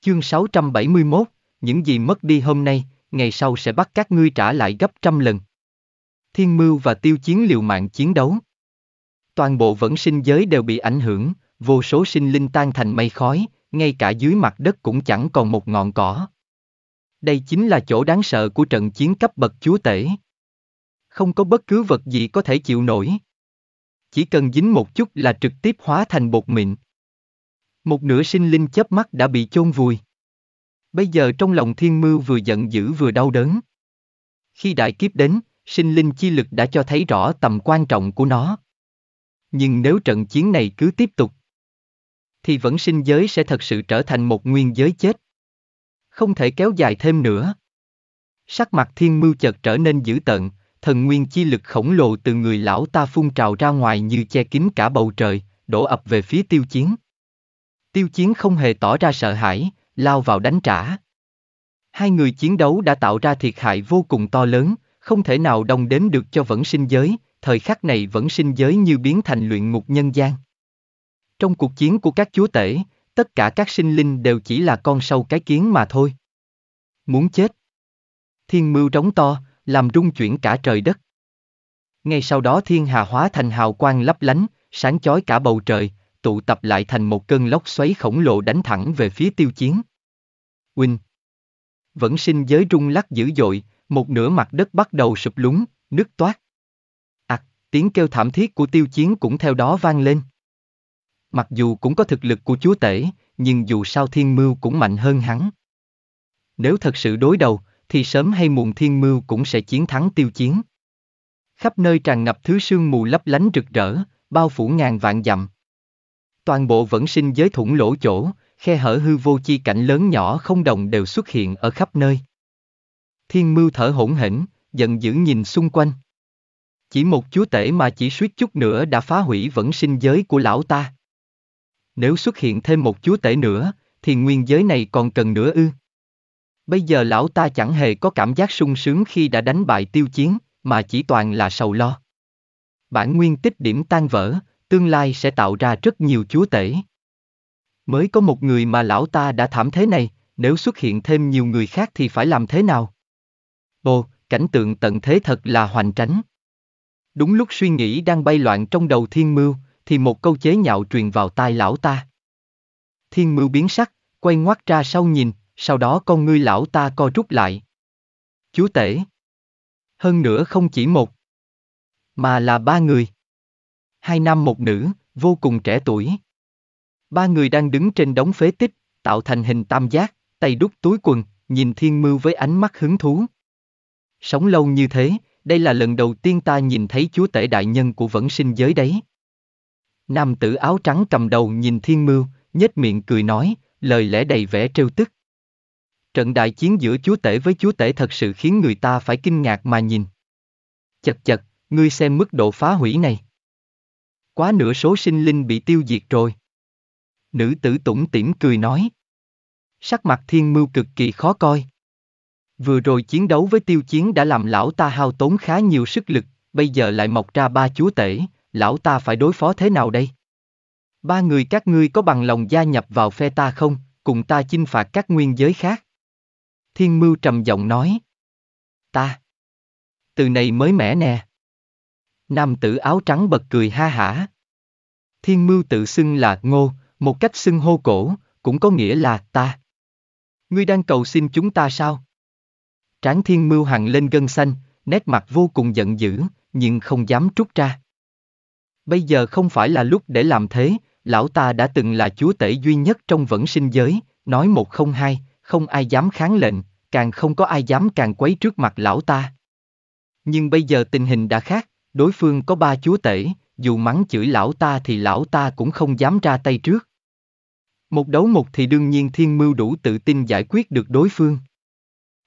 Chương 671, những gì mất đi hôm nay, ngày sau sẽ bắt các ngươi trả lại gấp trăm lần. Thiên mưu và tiêu chiến liều mạng chiến đấu. Toàn bộ vẫn sinh giới đều bị ảnh hưởng, vô số sinh linh tan thành mây khói, ngay cả dưới mặt đất cũng chẳng còn một ngọn cỏ. Đây chính là chỗ đáng sợ của trận chiến cấp bậc chúa tể. Không có bất cứ vật gì có thể chịu nổi. Chỉ cần dính một chút là trực tiếp hóa thành bột mịn. Một nửa sinh linh chớp mắt đã bị chôn vùi. Bây giờ trong lòng thiên mưu vừa giận dữ vừa đau đớn. Khi đại kiếp đến, sinh linh chi lực đã cho thấy rõ tầm quan trọng của nó. Nhưng nếu trận chiến này cứ tiếp tục, thì vẫn sinh giới sẽ thật sự trở thành một nguyên giới chết. Không thể kéo dài thêm nữa. Sắc mặt thiên mưu chợt trở nên dữ tợn, thần nguyên chi lực khổng lồ từ người lão ta phun trào ra ngoài như che kín cả bầu trời, đổ ập về phía tiêu chiến. Tiêu chiến không hề tỏ ra sợ hãi, lao vào đánh trả. Hai người chiến đấu đã tạo ra thiệt hại vô cùng to lớn, không thể nào đồng đếm được cho vẫn sinh giới, thời khắc này vẫn sinh giới như biến thành luyện ngục nhân gian. Trong cuộc chiến của các chúa tể, tất cả các sinh linh đều chỉ là con sâu cái kiến mà thôi. Muốn chết. Thiên mưu trống to, làm rung chuyển cả trời đất. Ngay sau đó thiên hà hóa thành hào quang lấp lánh, sáng chói cả bầu trời, tụ tập lại thành một cơn lốc xoáy khổng lồ đánh thẳng về phía tiêu chiến. Huynh! Vẫn sinh giới rung lắc dữ dội, một nửa mặt đất bắt đầu sụp lúng, nước toát. Ặc, à, tiếng kêu thảm thiết của tiêu chiến cũng theo đó vang lên. Mặc dù cũng có thực lực của chúa tể, nhưng dù sao thiên mưu cũng mạnh hơn hắn. Nếu thật sự đối đầu, thì sớm hay muộn thiên mưu cũng sẽ chiến thắng tiêu chiến. Khắp nơi tràn ngập thứ sương mù lấp lánh rực rỡ, bao phủ ngàn vạn dặm toàn bộ vẫn sinh giới thủng lỗ chỗ, khe hở hư vô chi cảnh lớn nhỏ không đồng đều xuất hiện ở khắp nơi. Thiên mưu thở hổn hển, giận dữ nhìn xung quanh. Chỉ một chúa tể mà chỉ suýt chút nữa đã phá hủy vẫn sinh giới của lão ta. Nếu xuất hiện thêm một chúa tể nữa, thì nguyên giới này còn cần nữa ư. Bây giờ lão ta chẳng hề có cảm giác sung sướng khi đã đánh bại tiêu chiến, mà chỉ toàn là sầu lo. Bản nguyên tích điểm tan vỡ, tương lai sẽ tạo ra rất nhiều chúa tể. Mới có một người mà lão ta đã thảm thế này, nếu xuất hiện thêm nhiều người khác thì phải làm thế nào? Ồ, cảnh tượng tận thế thật là hoành tránh. Đúng lúc suy nghĩ đang bay loạn trong đầu thiên mưu, thì một câu chế nhạo truyền vào tai lão ta. Thiên mưu biến sắc, quay ngoắt ra sau nhìn, sau đó con ngươi lão ta co rút lại. Chúa tể. Hơn nữa không chỉ một, mà là ba người hai nam một nữ, vô cùng trẻ tuổi. Ba người đang đứng trên đống phế tích, tạo thành hình tam giác, tay đút túi quần, nhìn thiên mưu với ánh mắt hứng thú. Sống lâu như thế, đây là lần đầu tiên ta nhìn thấy chúa tể đại nhân của vẫn sinh giới đấy. Nam tử áo trắng cầm đầu nhìn thiên mưu, nhếch miệng cười nói, lời lẽ đầy vẻ trêu tức. Trận đại chiến giữa chúa tể với chúa tể thật sự khiến người ta phải kinh ngạc mà nhìn. Chật chật, ngươi xem mức độ phá hủy này quá nửa số sinh linh bị tiêu diệt rồi. Nữ tử tủng tỉm cười nói. Sắc mặt thiên mưu cực kỳ khó coi. Vừa rồi chiến đấu với tiêu chiến đã làm lão ta hao tốn khá nhiều sức lực, bây giờ lại mọc ra ba chúa tể, lão ta phải đối phó thế nào đây? Ba người các ngươi có bằng lòng gia nhập vào phe ta không, cùng ta chinh phạt các nguyên giới khác? Thiên mưu trầm giọng nói. Ta. Từ này mới mẻ nè. Nam tử áo trắng bật cười ha hả. Thiên mưu tự xưng là ngô, một cách xưng hô cổ, cũng có nghĩa là ta. Ngươi đang cầu xin chúng ta sao? Tráng thiên mưu hằng lên gân xanh, nét mặt vô cùng giận dữ, nhưng không dám trút ra. Bây giờ không phải là lúc để làm thế, lão ta đã từng là chúa tể duy nhất trong vẫn sinh giới, nói một không hai, không ai dám kháng lệnh, càng không có ai dám càng quấy trước mặt lão ta. Nhưng bây giờ tình hình đã khác. Đối phương có ba chúa tể, dù mắng chửi lão ta thì lão ta cũng không dám ra tay trước. Một đấu một thì đương nhiên thiên mưu đủ tự tin giải quyết được đối phương.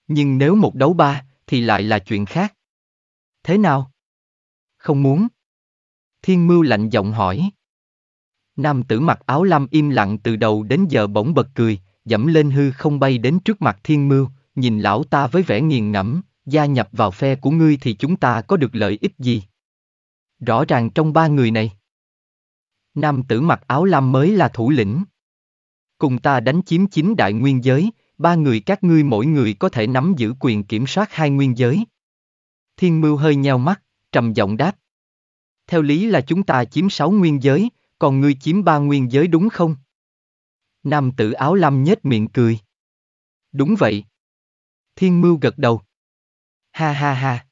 Nhưng nếu một đấu ba, thì lại là chuyện khác. Thế nào? Không muốn. Thiên mưu lạnh giọng hỏi. Nam tử mặc áo lam im lặng từ đầu đến giờ bỗng bật cười, dẫm lên hư không bay đến trước mặt thiên mưu, nhìn lão ta với vẻ nghiền ngẫm, gia nhập vào phe của ngươi thì chúng ta có được lợi ích gì? Rõ ràng trong ba người này, nam tử mặc áo lam mới là thủ lĩnh. Cùng ta đánh chiếm chín đại nguyên giới, ba người các ngươi mỗi người có thể nắm giữ quyền kiểm soát hai nguyên giới. Thiên mưu hơi nheo mắt, trầm giọng đáp. Theo lý là chúng ta chiếm sáu nguyên giới, còn ngươi chiếm ba nguyên giới đúng không? Nam tử áo lam nhếch miệng cười. Đúng vậy. Thiên mưu gật đầu. Ha ha ha.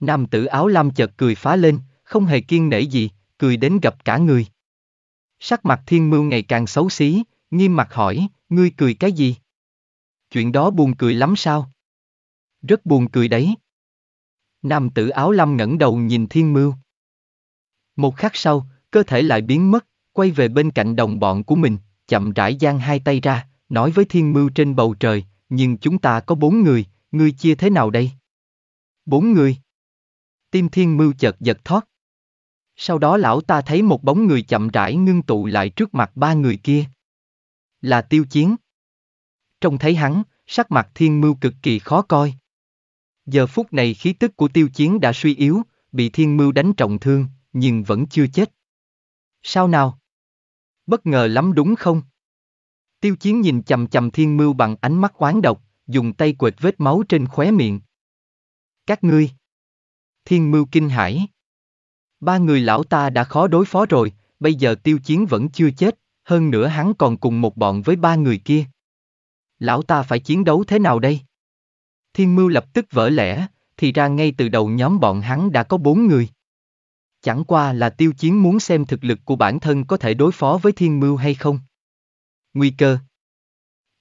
Nam tử áo lam chợt cười phá lên, không hề kiên nể gì, cười đến gặp cả người. Sắc mặt thiên mưu ngày càng xấu xí, nghiêm mặt hỏi, ngươi cười cái gì? Chuyện đó buồn cười lắm sao? Rất buồn cười đấy. Nam tử áo lam ngẩng đầu nhìn thiên mưu. Một khắc sau, cơ thể lại biến mất, quay về bên cạnh đồng bọn của mình, chậm rãi giang hai tay ra, nói với thiên mưu trên bầu trời, nhưng chúng ta có bốn người, ngươi chia thế nào đây? Bốn người tim thiên mưu chợt giật thoát. Sau đó lão ta thấy một bóng người chậm rãi ngưng tụ lại trước mặt ba người kia. Là tiêu chiến. Trông thấy hắn, sắc mặt thiên mưu cực kỳ khó coi. Giờ phút này khí tức của tiêu chiến đã suy yếu, bị thiên mưu đánh trọng thương, nhưng vẫn chưa chết. Sao nào? Bất ngờ lắm đúng không? Tiêu chiến nhìn chầm chầm thiên mưu bằng ánh mắt oán độc, dùng tay quệt vết máu trên khóe miệng. Các ngươi! Thiên Mưu kinh hãi. Ba người lão ta đã khó đối phó rồi, bây giờ tiêu chiến vẫn chưa chết, hơn nữa hắn còn cùng một bọn với ba người kia. Lão ta phải chiến đấu thế nào đây? Thiên Mưu lập tức vỡ lẽ, thì ra ngay từ đầu nhóm bọn hắn đã có bốn người. Chẳng qua là tiêu chiến muốn xem thực lực của bản thân có thể đối phó với thiên mưu hay không. Nguy cơ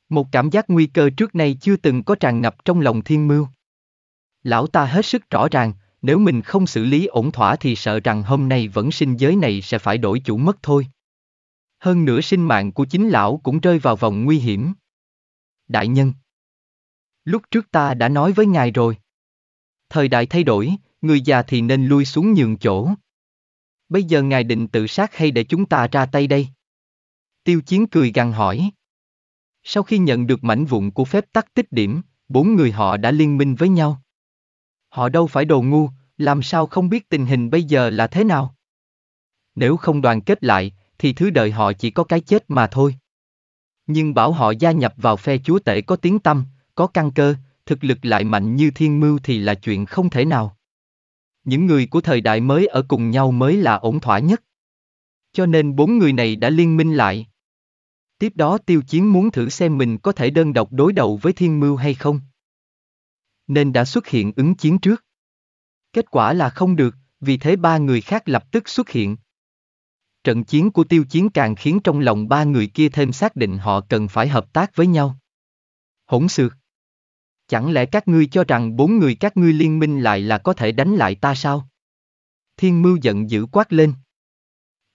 Một cảm giác nguy cơ trước nay chưa từng có tràn ngập trong lòng thiên mưu. Lão ta hết sức rõ ràng, nếu mình không xử lý ổn thỏa thì sợ rằng hôm nay vẫn sinh giới này sẽ phải đổi chủ mất thôi. Hơn nữa sinh mạng của chính lão cũng rơi vào vòng nguy hiểm. Đại nhân Lúc trước ta đã nói với ngài rồi. Thời đại thay đổi, người già thì nên lui xuống nhường chỗ. Bây giờ ngài định tự sát hay để chúng ta ra tay đây? Tiêu chiến cười gằn hỏi. Sau khi nhận được mảnh vụn của phép tắc tích điểm, bốn người họ đã liên minh với nhau. Họ đâu phải đồ ngu, làm sao không biết tình hình bây giờ là thế nào? Nếu không đoàn kết lại, thì thứ đợi họ chỉ có cái chết mà thôi. Nhưng bảo họ gia nhập vào phe chúa tể có tiếng tâm, có căn cơ, thực lực lại mạnh như thiên mưu thì là chuyện không thể nào. Những người của thời đại mới ở cùng nhau mới là ổn thỏa nhất. Cho nên bốn người này đã liên minh lại. Tiếp đó tiêu chiến muốn thử xem mình có thể đơn độc đối đầu với thiên mưu hay không nên đã xuất hiện ứng chiến trước. Kết quả là không được, vì thế ba người khác lập tức xuất hiện. Trận chiến của tiêu chiến càng khiến trong lòng ba người kia thêm xác định họ cần phải hợp tác với nhau. Hỗn xược. Chẳng lẽ các ngươi cho rằng bốn người các ngươi liên minh lại là có thể đánh lại ta sao? Thiên mưu giận dữ quát lên.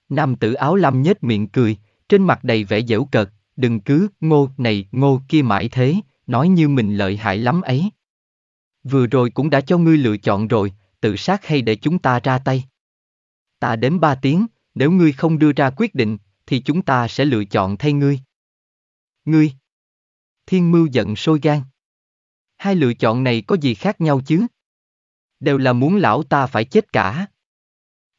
Nam tử áo lam nhếch miệng cười, trên mặt đầy vẻ dễu cợt, đừng cứ ngô này ngô kia mãi thế, nói như mình lợi hại lắm ấy. Vừa rồi cũng đã cho ngươi lựa chọn rồi, tự sát hay để chúng ta ra tay. Ta đến ba tiếng, nếu ngươi không đưa ra quyết định, thì chúng ta sẽ lựa chọn thay ngươi. Ngươi. Thiên mưu giận sôi gan. Hai lựa chọn này có gì khác nhau chứ? Đều là muốn lão ta phải chết cả.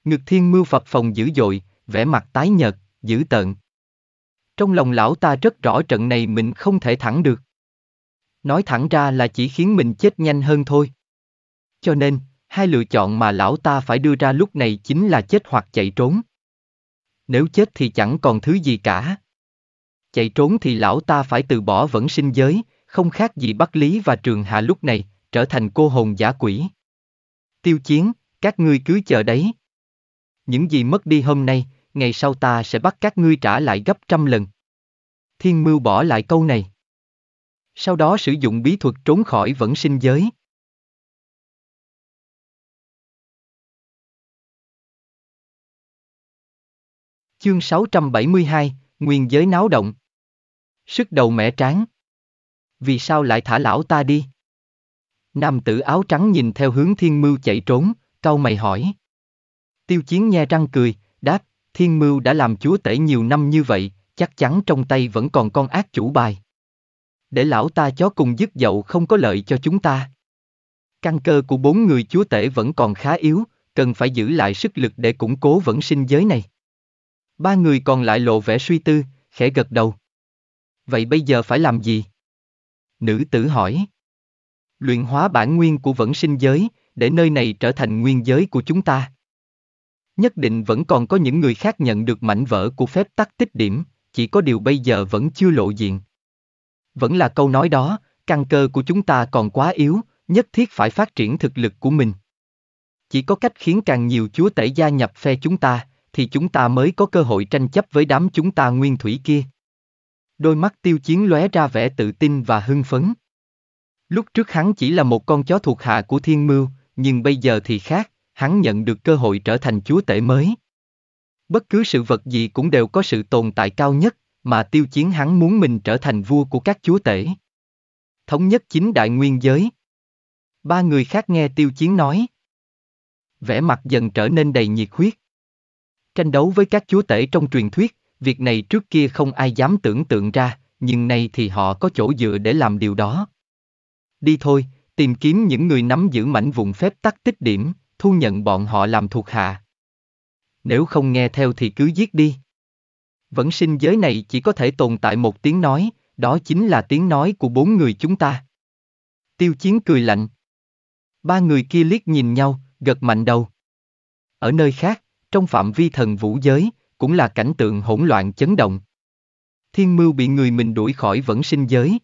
Ngực thiên mưu phập phòng dữ dội, vẻ mặt tái nhợt, dữ tợn. Trong lòng lão ta rất rõ trận này mình không thể thẳng được nói thẳng ra là chỉ khiến mình chết nhanh hơn thôi. Cho nên, hai lựa chọn mà lão ta phải đưa ra lúc này chính là chết hoặc chạy trốn. Nếu chết thì chẳng còn thứ gì cả. Chạy trốn thì lão ta phải từ bỏ vẫn sinh giới, không khác gì bắt Lý và Trường Hạ lúc này, trở thành cô hồn giả quỷ. Tiêu chiến, các ngươi cứ chờ đấy. Những gì mất đi hôm nay, ngày sau ta sẽ bắt các ngươi trả lại gấp trăm lần. Thiên mưu bỏ lại câu này sau đó sử dụng bí thuật trốn khỏi vẫn sinh giới. Chương 672, Nguyên giới náo động. Sức đầu mẻ tráng. Vì sao lại thả lão ta đi? Nam tử áo trắng nhìn theo hướng thiên mưu chạy trốn, cau mày hỏi. Tiêu chiến nhe răng cười, đáp, thiên mưu đã làm chúa tể nhiều năm như vậy, chắc chắn trong tay vẫn còn con ác chủ bài để lão ta chó cùng dứt dậu không có lợi cho chúng ta. Căn cơ của bốn người chúa tể vẫn còn khá yếu, cần phải giữ lại sức lực để củng cố vẫn sinh giới này. Ba người còn lại lộ vẻ suy tư, khẽ gật đầu. Vậy bây giờ phải làm gì? Nữ tử hỏi. Luyện hóa bản nguyên của vẫn sinh giới, để nơi này trở thành nguyên giới của chúng ta. Nhất định vẫn còn có những người khác nhận được mảnh vỡ của phép tắc tích điểm, chỉ có điều bây giờ vẫn chưa lộ diện. Vẫn là câu nói đó, căn cơ của chúng ta còn quá yếu, nhất thiết phải phát triển thực lực của mình. Chỉ có cách khiến càng nhiều chúa tể gia nhập phe chúng ta, thì chúng ta mới có cơ hội tranh chấp với đám chúng ta nguyên thủy kia. Đôi mắt tiêu chiến lóe ra vẻ tự tin và hưng phấn. Lúc trước hắn chỉ là một con chó thuộc hạ của thiên mưu, nhưng bây giờ thì khác, hắn nhận được cơ hội trở thành chúa tể mới. Bất cứ sự vật gì cũng đều có sự tồn tại cao nhất, mà tiêu chiến hắn muốn mình trở thành vua của các chúa tể. Thống nhất chính đại nguyên giới. Ba người khác nghe tiêu chiến nói. vẻ mặt dần trở nên đầy nhiệt huyết. Tranh đấu với các chúa tể trong truyền thuyết, việc này trước kia không ai dám tưởng tượng ra, nhưng nay thì họ có chỗ dựa để làm điều đó. Đi thôi, tìm kiếm những người nắm giữ mảnh vùng phép tắc tích điểm, thu nhận bọn họ làm thuộc hạ. Nếu không nghe theo thì cứ giết đi vẫn sinh giới này chỉ có thể tồn tại một tiếng nói, đó chính là tiếng nói của bốn người chúng ta. Tiêu chiến cười lạnh. Ba người kia liếc nhìn nhau, gật mạnh đầu. Ở nơi khác, trong phạm vi thần vũ giới, cũng là cảnh tượng hỗn loạn chấn động. Thiên mưu bị người mình đuổi khỏi vẫn sinh giới.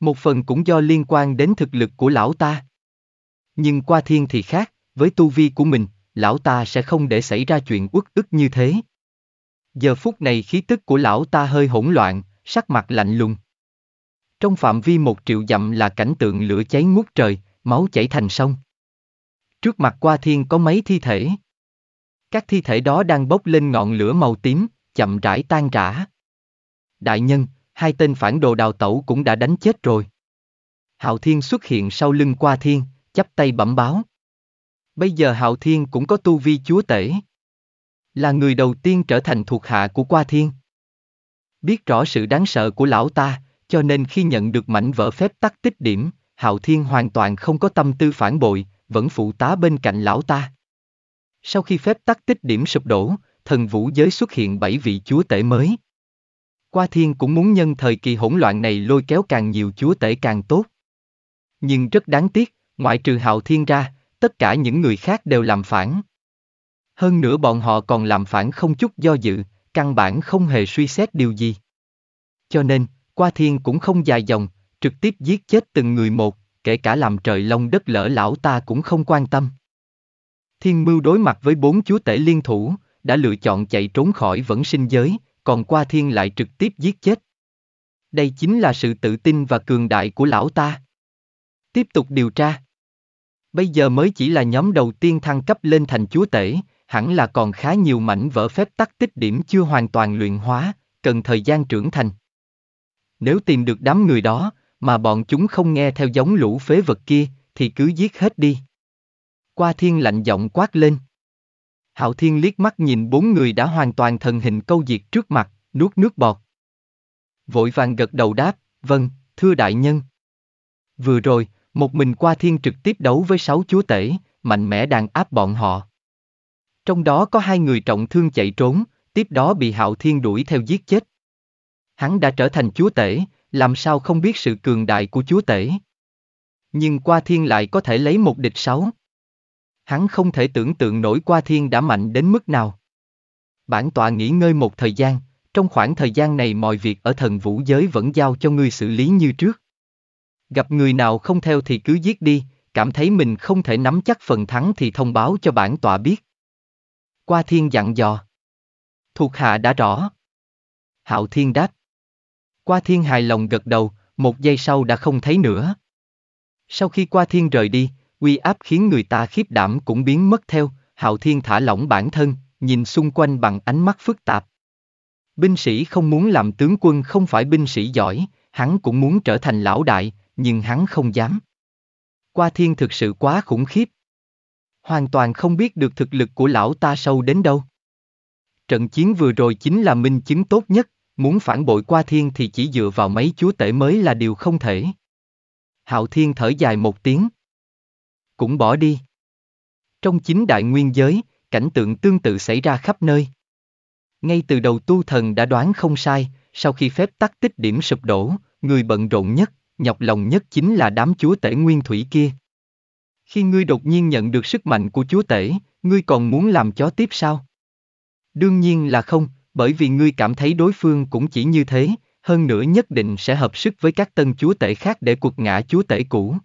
Một phần cũng do liên quan đến thực lực của lão ta. Nhưng qua thiên thì khác, với tu vi của mình, lão ta sẽ không để xảy ra chuyện uất ức như thế. Giờ phút này khí tức của lão ta hơi hỗn loạn, sắc mặt lạnh lùng. Trong phạm vi một triệu dặm là cảnh tượng lửa cháy ngút trời, máu chảy thành sông. Trước mặt qua thiên có mấy thi thể. Các thi thể đó đang bốc lên ngọn lửa màu tím, chậm rãi tan rã. Đại nhân, hai tên phản đồ đào tẩu cũng đã đánh chết rồi. Hạo Thiên xuất hiện sau lưng qua thiên, chắp tay bẩm báo. Bây giờ Hạo Thiên cũng có tu vi chúa tể là người đầu tiên trở thành thuộc hạ của Qua Thiên. Biết rõ sự đáng sợ của lão ta, cho nên khi nhận được mảnh vỡ phép tắc tích điểm, Hạo Thiên hoàn toàn không có tâm tư phản bội, vẫn phụ tá bên cạnh lão ta. Sau khi phép tắc tích điểm sụp đổ, thần vũ giới xuất hiện bảy vị chúa tể mới. Qua Thiên cũng muốn nhân thời kỳ hỗn loạn này lôi kéo càng nhiều chúa tể càng tốt. Nhưng rất đáng tiếc, ngoại trừ Hạo Thiên ra, tất cả những người khác đều làm phản. Hơn nữa bọn họ còn làm phản không chút do dự, căn bản không hề suy xét điều gì. Cho nên, qua thiên cũng không dài dòng, trực tiếp giết chết từng người một, kể cả làm trời lông đất lỡ lão ta cũng không quan tâm. Thiên mưu đối mặt với bốn chúa tể liên thủ, đã lựa chọn chạy trốn khỏi vẫn sinh giới, còn qua thiên lại trực tiếp giết chết. Đây chính là sự tự tin và cường đại của lão ta. Tiếp tục điều tra. Bây giờ mới chỉ là nhóm đầu tiên thăng cấp lên thành chúa tể, hẳn là còn khá nhiều mảnh vỡ phép tắc tích điểm chưa hoàn toàn luyện hóa, cần thời gian trưởng thành. Nếu tìm được đám người đó, mà bọn chúng không nghe theo giống lũ phế vật kia, thì cứ giết hết đi. Qua thiên lạnh giọng quát lên. Hạo thiên liếc mắt nhìn bốn người đã hoàn toàn thần hình câu diệt trước mặt, nuốt nước bọt. Vội vàng gật đầu đáp, vâng, thưa đại nhân. Vừa rồi, một mình qua thiên trực tiếp đấu với sáu chúa tể, mạnh mẽ đàn áp bọn họ. Trong đó có hai người trọng thương chạy trốn, tiếp đó bị Hạo Thiên đuổi theo giết chết. Hắn đã trở thành chúa tể, làm sao không biết sự cường đại của chúa tể. Nhưng qua thiên lại có thể lấy một địch sáu. Hắn không thể tưởng tượng nổi qua thiên đã mạnh đến mức nào. Bản tọa nghỉ ngơi một thời gian, trong khoảng thời gian này mọi việc ở thần vũ giới vẫn giao cho ngươi xử lý như trước. Gặp người nào không theo thì cứ giết đi, cảm thấy mình không thể nắm chắc phần thắng thì thông báo cho bản tọa biết. Qua thiên dặn dò. Thuộc hạ đã rõ. Hạo thiên đáp. Qua thiên hài lòng gật đầu, một giây sau đã không thấy nữa. Sau khi qua thiên rời đi, uy áp khiến người ta khiếp đảm cũng biến mất theo, hạo thiên thả lỏng bản thân, nhìn xung quanh bằng ánh mắt phức tạp. Binh sĩ không muốn làm tướng quân không phải binh sĩ giỏi, hắn cũng muốn trở thành lão đại, nhưng hắn không dám. Qua thiên thực sự quá khủng khiếp hoàn toàn không biết được thực lực của lão ta sâu đến đâu. Trận chiến vừa rồi chính là minh chứng tốt nhất, muốn phản bội qua thiên thì chỉ dựa vào mấy chúa tể mới là điều không thể. Hạo thiên thở dài một tiếng. Cũng bỏ đi. Trong chính đại nguyên giới, cảnh tượng tương tự xảy ra khắp nơi. Ngay từ đầu tu thần đã đoán không sai, sau khi phép tắc tích điểm sụp đổ, người bận rộn nhất, nhọc lòng nhất chính là đám chúa tể nguyên thủy kia. Khi ngươi đột nhiên nhận được sức mạnh của chúa tể, ngươi còn muốn làm chó tiếp sao? Đương nhiên là không, bởi vì ngươi cảm thấy đối phương cũng chỉ như thế, hơn nữa nhất định sẽ hợp sức với các tân chúa tể khác để cuộc ngã chúa tể cũ.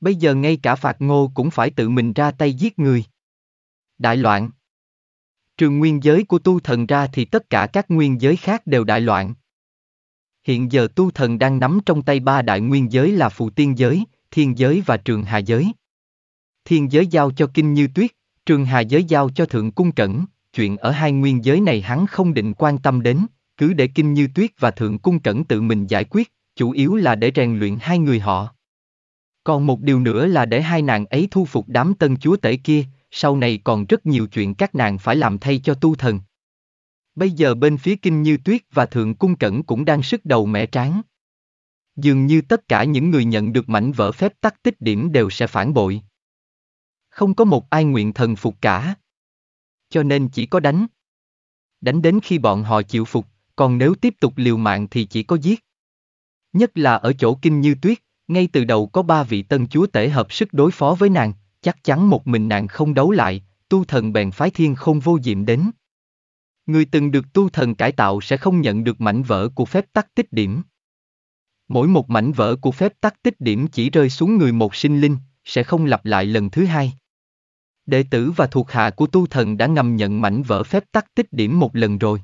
Bây giờ ngay cả phạt ngô cũng phải tự mình ra tay giết người. Đại loạn Trường nguyên giới của tu thần ra thì tất cả các nguyên giới khác đều đại loạn. Hiện giờ tu thần đang nắm trong tay ba đại nguyên giới là phù tiên giới, thiên giới và trường hà giới thiên giới giao cho kinh như tuyết, trường hà giới giao cho thượng cung cẩn, chuyện ở hai nguyên giới này hắn không định quan tâm đến, cứ để kinh như tuyết và thượng cung cẩn tự mình giải quyết, chủ yếu là để rèn luyện hai người họ. Còn một điều nữa là để hai nàng ấy thu phục đám tân chúa tể kia, sau này còn rất nhiều chuyện các nàng phải làm thay cho tu thần. Bây giờ bên phía kinh như tuyết và thượng cung cẩn cũng đang sức đầu mẻ tráng. Dường như tất cả những người nhận được mảnh vỡ phép tắc tích điểm đều sẽ phản bội không có một ai nguyện thần phục cả. Cho nên chỉ có đánh. Đánh đến khi bọn họ chịu phục, còn nếu tiếp tục liều mạng thì chỉ có giết. Nhất là ở chỗ kinh như tuyết, ngay từ đầu có ba vị tân chúa tể hợp sức đối phó với nàng, chắc chắn một mình nàng không đấu lại, tu thần bèn phái thiên không vô diệm đến. Người từng được tu thần cải tạo sẽ không nhận được mảnh vỡ của phép tắc tích điểm. Mỗi một mảnh vỡ của phép tắc tích điểm chỉ rơi xuống người một sinh linh, sẽ không lặp lại lần thứ hai. Đệ tử và thuộc hạ của tu thần đã ngầm nhận mảnh vỡ phép tắc tích điểm một lần rồi.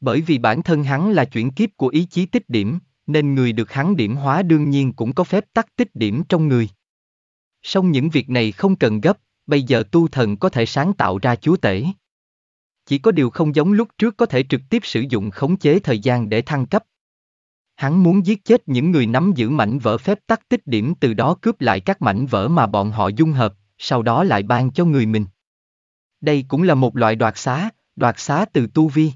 Bởi vì bản thân hắn là chuyển kiếp của ý chí tích điểm, nên người được hắn điểm hóa đương nhiên cũng có phép tắc tích điểm trong người. Song những việc này không cần gấp, bây giờ tu thần có thể sáng tạo ra chúa tể. Chỉ có điều không giống lúc trước có thể trực tiếp sử dụng khống chế thời gian để thăng cấp. Hắn muốn giết chết những người nắm giữ mảnh vỡ phép tắc tích điểm từ đó cướp lại các mảnh vỡ mà bọn họ dung hợp, sau đó lại ban cho người mình. Đây cũng là một loại đoạt xá, đoạt xá từ tu vi.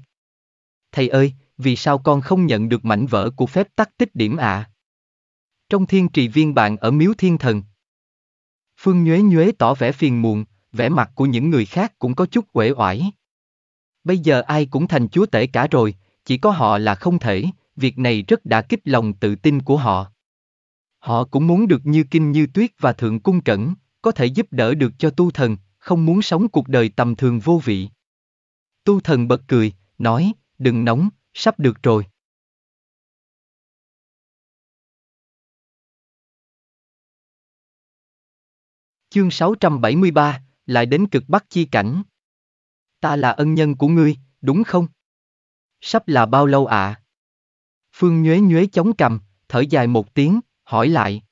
Thầy ơi, vì sao con không nhận được mảnh vỡ của phép tắc tích điểm ạ? À? Trong thiên trì viên bạn ở miếu thiên thần. Phương Nhuế Nhuế tỏ vẻ phiền muộn, vẻ mặt của những người khác cũng có chút uể oải. Bây giờ ai cũng thành chúa tể cả rồi, chỉ có họ là không thể, việc này rất đã kích lòng tự tin của họ. Họ cũng muốn được như kinh như tuyết và thượng cung cẩn có thể giúp đỡ được cho tu thần, không muốn sống cuộc đời tầm thường vô vị. Tu thần bật cười, nói, đừng nóng, sắp được rồi. Chương 673, lại đến cực bắc chi cảnh. Ta là ân nhân của ngươi, đúng không? Sắp là bao lâu ạ? À? Phương nhuế nhuế chống cầm, thở dài một tiếng, hỏi lại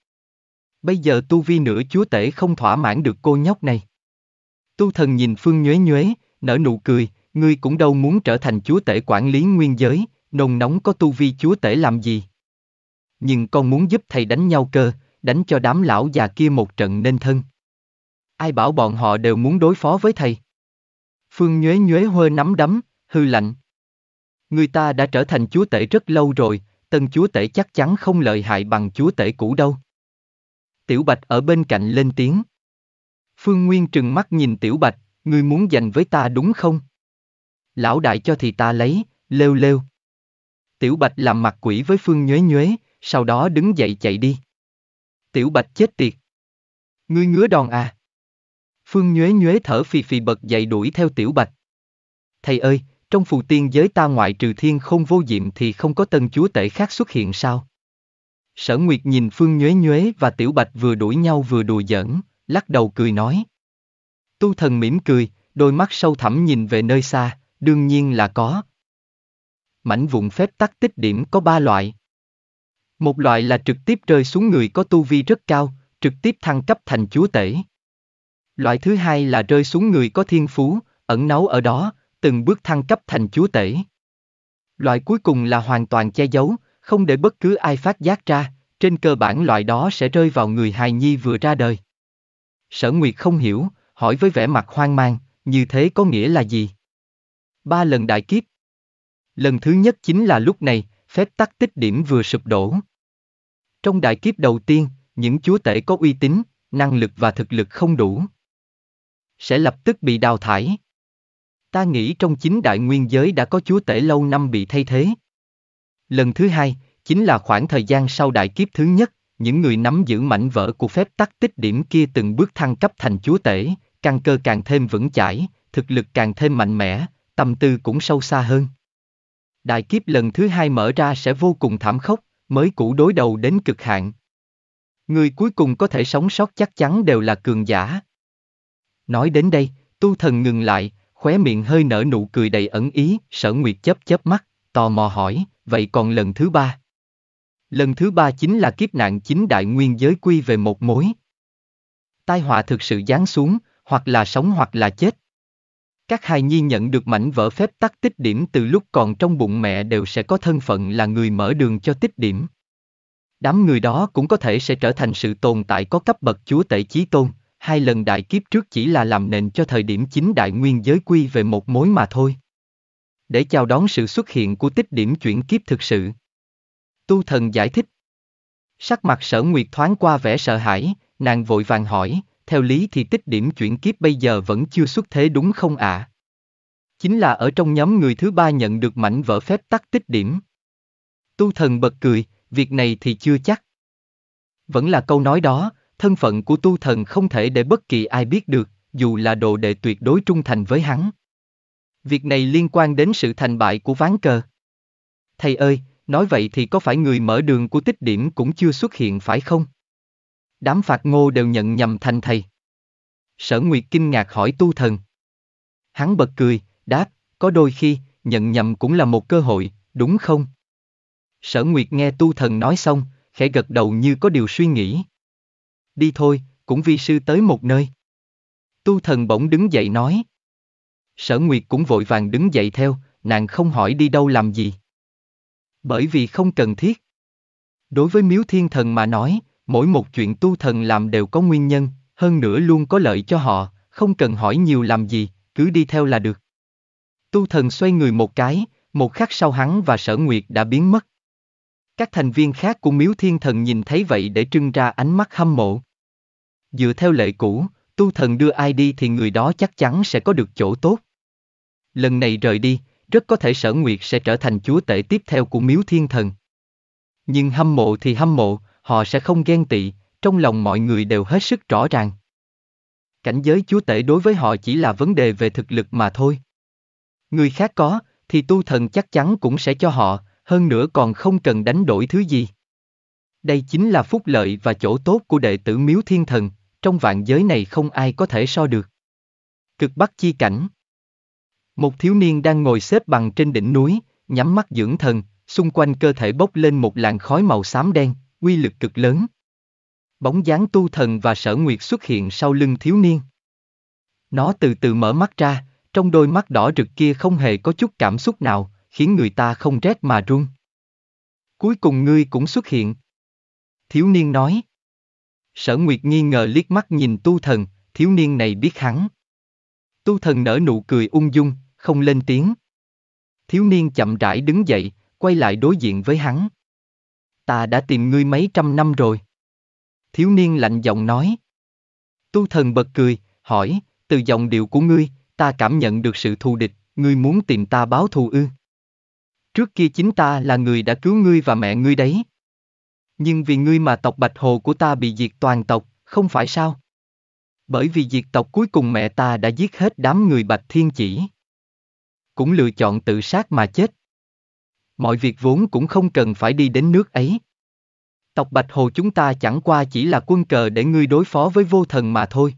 bây giờ tu vi nửa chúa tể không thỏa mãn được cô nhóc này. Tu thần nhìn Phương Nhuế Nhuế, nở nụ cười, ngươi cũng đâu muốn trở thành chúa tể quản lý nguyên giới, nồng nóng có tu vi chúa tể làm gì. Nhưng con muốn giúp thầy đánh nhau cơ, đánh cho đám lão già kia một trận nên thân. Ai bảo bọn họ đều muốn đối phó với thầy. Phương Nhuế Nhuế hơ nắm đấm, hư lạnh. Người ta đã trở thành chúa tể rất lâu rồi, tân chúa tể chắc chắn không lợi hại bằng chúa tể cũ đâu. Tiểu Bạch ở bên cạnh lên tiếng. Phương Nguyên trừng mắt nhìn Tiểu Bạch, ngươi muốn giành với ta đúng không? Lão đại cho thì ta lấy, lêu lêu. Tiểu Bạch làm mặt quỷ với Phương Nhuế Nhuế, sau đó đứng dậy chạy đi. Tiểu Bạch chết tiệt. Ngươi ngứa đòn à? Phương Nhuế Nhuế thở phì phì bật dậy đuổi theo Tiểu Bạch. Thầy ơi, trong phù tiên giới ta ngoại trừ thiên không vô diệm thì không có tân chúa tể khác xuất hiện sao? Sở Nguyệt nhìn Phương Nhuế Nhuế và Tiểu Bạch vừa đuổi nhau vừa đùa giỡn, lắc đầu cười nói. Tu thần mỉm cười, đôi mắt sâu thẳm nhìn về nơi xa, đương nhiên là có. Mảnh vụn phép tắc tích điểm có ba loại. Một loại là trực tiếp rơi xuống người có tu vi rất cao, trực tiếp thăng cấp thành chúa tể. Loại thứ hai là rơi xuống người có thiên phú, ẩn nấu ở đó, từng bước thăng cấp thành chúa tể. Loại cuối cùng là hoàn toàn che giấu, không để bất cứ ai phát giác ra, trên cơ bản loại đó sẽ rơi vào người hài nhi vừa ra đời. Sở Nguyệt không hiểu, hỏi với vẻ mặt hoang mang, như thế có nghĩa là gì? Ba lần đại kiếp. Lần thứ nhất chính là lúc này, phép tắc tích điểm vừa sụp đổ. Trong đại kiếp đầu tiên, những chúa tể có uy tín, năng lực và thực lực không đủ. Sẽ lập tức bị đào thải. Ta nghĩ trong chính đại nguyên giới đã có chúa tể lâu năm bị thay thế. Lần thứ hai, chính là khoảng thời gian sau đại kiếp thứ nhất, những người nắm giữ mảnh vỡ của phép tắc tích điểm kia từng bước thăng cấp thành chúa tể, căn cơ càng thêm vững chãi, thực lực càng thêm mạnh mẽ, tâm tư cũng sâu xa hơn. Đại kiếp lần thứ hai mở ra sẽ vô cùng thảm khốc, mới cũ đối đầu đến cực hạn. Người cuối cùng có thể sống sót chắc chắn đều là cường giả. Nói đến đây, tu thần ngừng lại, khóe miệng hơi nở nụ cười đầy ẩn ý, sở nguyệt chớp chớp mắt tò mò hỏi, vậy còn lần thứ ba? Lần thứ ba chính là kiếp nạn chính đại nguyên giới quy về một mối. Tai họa thực sự giáng xuống, hoặc là sống hoặc là chết. Các hài nhi nhận được mảnh vỡ phép tắc tích điểm từ lúc còn trong bụng mẹ đều sẽ có thân phận là người mở đường cho tích điểm. Đám người đó cũng có thể sẽ trở thành sự tồn tại có cấp bậc chúa tể chí tôn, hai lần đại kiếp trước chỉ là làm nền cho thời điểm chính đại nguyên giới quy về một mối mà thôi để chào đón sự xuất hiện của tích điểm chuyển kiếp thực sự. Tu thần giải thích. Sắc mặt sở nguyệt thoáng qua vẻ sợ hãi, nàng vội vàng hỏi, theo lý thì tích điểm chuyển kiếp bây giờ vẫn chưa xuất thế đúng không ạ? À? Chính là ở trong nhóm người thứ ba nhận được mảnh vỡ phép tắc tích điểm. Tu thần bật cười, việc này thì chưa chắc. Vẫn là câu nói đó, thân phận của tu thần không thể để bất kỳ ai biết được, dù là đồ đệ tuyệt đối trung thành với hắn. Việc này liên quan đến sự thành bại của ván cờ. Thầy ơi, nói vậy thì có phải người mở đường của tích điểm cũng chưa xuất hiện phải không? Đám phạt ngô đều nhận nhầm thành thầy. Sở Nguyệt kinh ngạc hỏi tu thần. Hắn bật cười, đáp, có đôi khi, nhận nhầm cũng là một cơ hội, đúng không? Sở Nguyệt nghe tu thần nói xong, khẽ gật đầu như có điều suy nghĩ. Đi thôi, cũng vi sư tới một nơi. Tu thần bỗng đứng dậy nói. Sở Nguyệt cũng vội vàng đứng dậy theo, nàng không hỏi đi đâu làm gì. Bởi vì không cần thiết. Đối với miếu thiên thần mà nói, mỗi một chuyện tu thần làm đều có nguyên nhân, hơn nữa luôn có lợi cho họ, không cần hỏi nhiều làm gì, cứ đi theo là được. Tu thần xoay người một cái, một khắc sau hắn và sở nguyệt đã biến mất. Các thành viên khác của miếu thiên thần nhìn thấy vậy để trưng ra ánh mắt hâm mộ. Dựa theo lệ cũ, tu thần đưa ai đi thì người đó chắc chắn sẽ có được chỗ tốt lần này rời đi, rất có thể sở nguyệt sẽ trở thành chúa tể tiếp theo của miếu thiên thần. Nhưng hâm mộ thì hâm mộ, họ sẽ không ghen tị, trong lòng mọi người đều hết sức rõ ràng. Cảnh giới chúa tể đối với họ chỉ là vấn đề về thực lực mà thôi. Người khác có, thì tu thần chắc chắn cũng sẽ cho họ, hơn nữa còn không cần đánh đổi thứ gì. Đây chính là phúc lợi và chỗ tốt của đệ tử miếu thiên thần, trong vạn giới này không ai có thể so được. Cực bắc chi cảnh một thiếu niên đang ngồi xếp bằng trên đỉnh núi, nhắm mắt dưỡng thần, xung quanh cơ thể bốc lên một làn khói màu xám đen, uy lực cực lớn. Bóng dáng tu thần và sở nguyệt xuất hiện sau lưng thiếu niên. Nó từ từ mở mắt ra, trong đôi mắt đỏ rực kia không hề có chút cảm xúc nào, khiến người ta không rét mà run. Cuối cùng ngươi cũng xuất hiện. Thiếu niên nói. Sở Nguyệt nghi ngờ liếc mắt nhìn tu thần, thiếu niên này biết hắn. Tu thần nở nụ cười ung dung, không lên tiếng. Thiếu niên chậm rãi đứng dậy, quay lại đối diện với hắn. Ta đã tìm ngươi mấy trăm năm rồi. Thiếu niên lạnh giọng nói. Tu thần bật cười, hỏi, từ giọng điệu của ngươi, ta cảm nhận được sự thù địch, ngươi muốn tìm ta báo thù ư. Trước kia chính ta là người đã cứu ngươi và mẹ ngươi đấy. Nhưng vì ngươi mà tộc Bạch Hồ của ta bị diệt toàn tộc, không phải sao? Bởi vì diệt tộc cuối cùng mẹ ta đã giết hết đám người Bạch Thiên Chỉ cũng lựa chọn tự sát mà chết. Mọi việc vốn cũng không cần phải đi đến nước ấy. Tộc Bạch Hồ chúng ta chẳng qua chỉ là quân cờ để ngươi đối phó với vô thần mà thôi.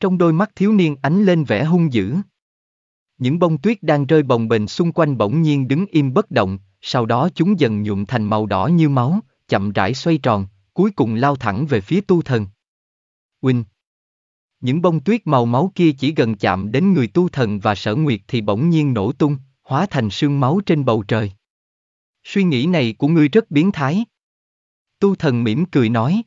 Trong đôi mắt thiếu niên ánh lên vẻ hung dữ. Những bông tuyết đang rơi bồng bềnh xung quanh bỗng nhiên đứng im bất động, sau đó chúng dần nhuộm thành màu đỏ như máu, chậm rãi xoay tròn, cuối cùng lao thẳng về phía tu thần. Huynh, những bông tuyết màu máu kia chỉ gần chạm đến người tu thần và sở nguyệt thì bỗng nhiên nổ tung, hóa thành sương máu trên bầu trời. Suy nghĩ này của ngươi rất biến thái. Tu thần mỉm cười nói.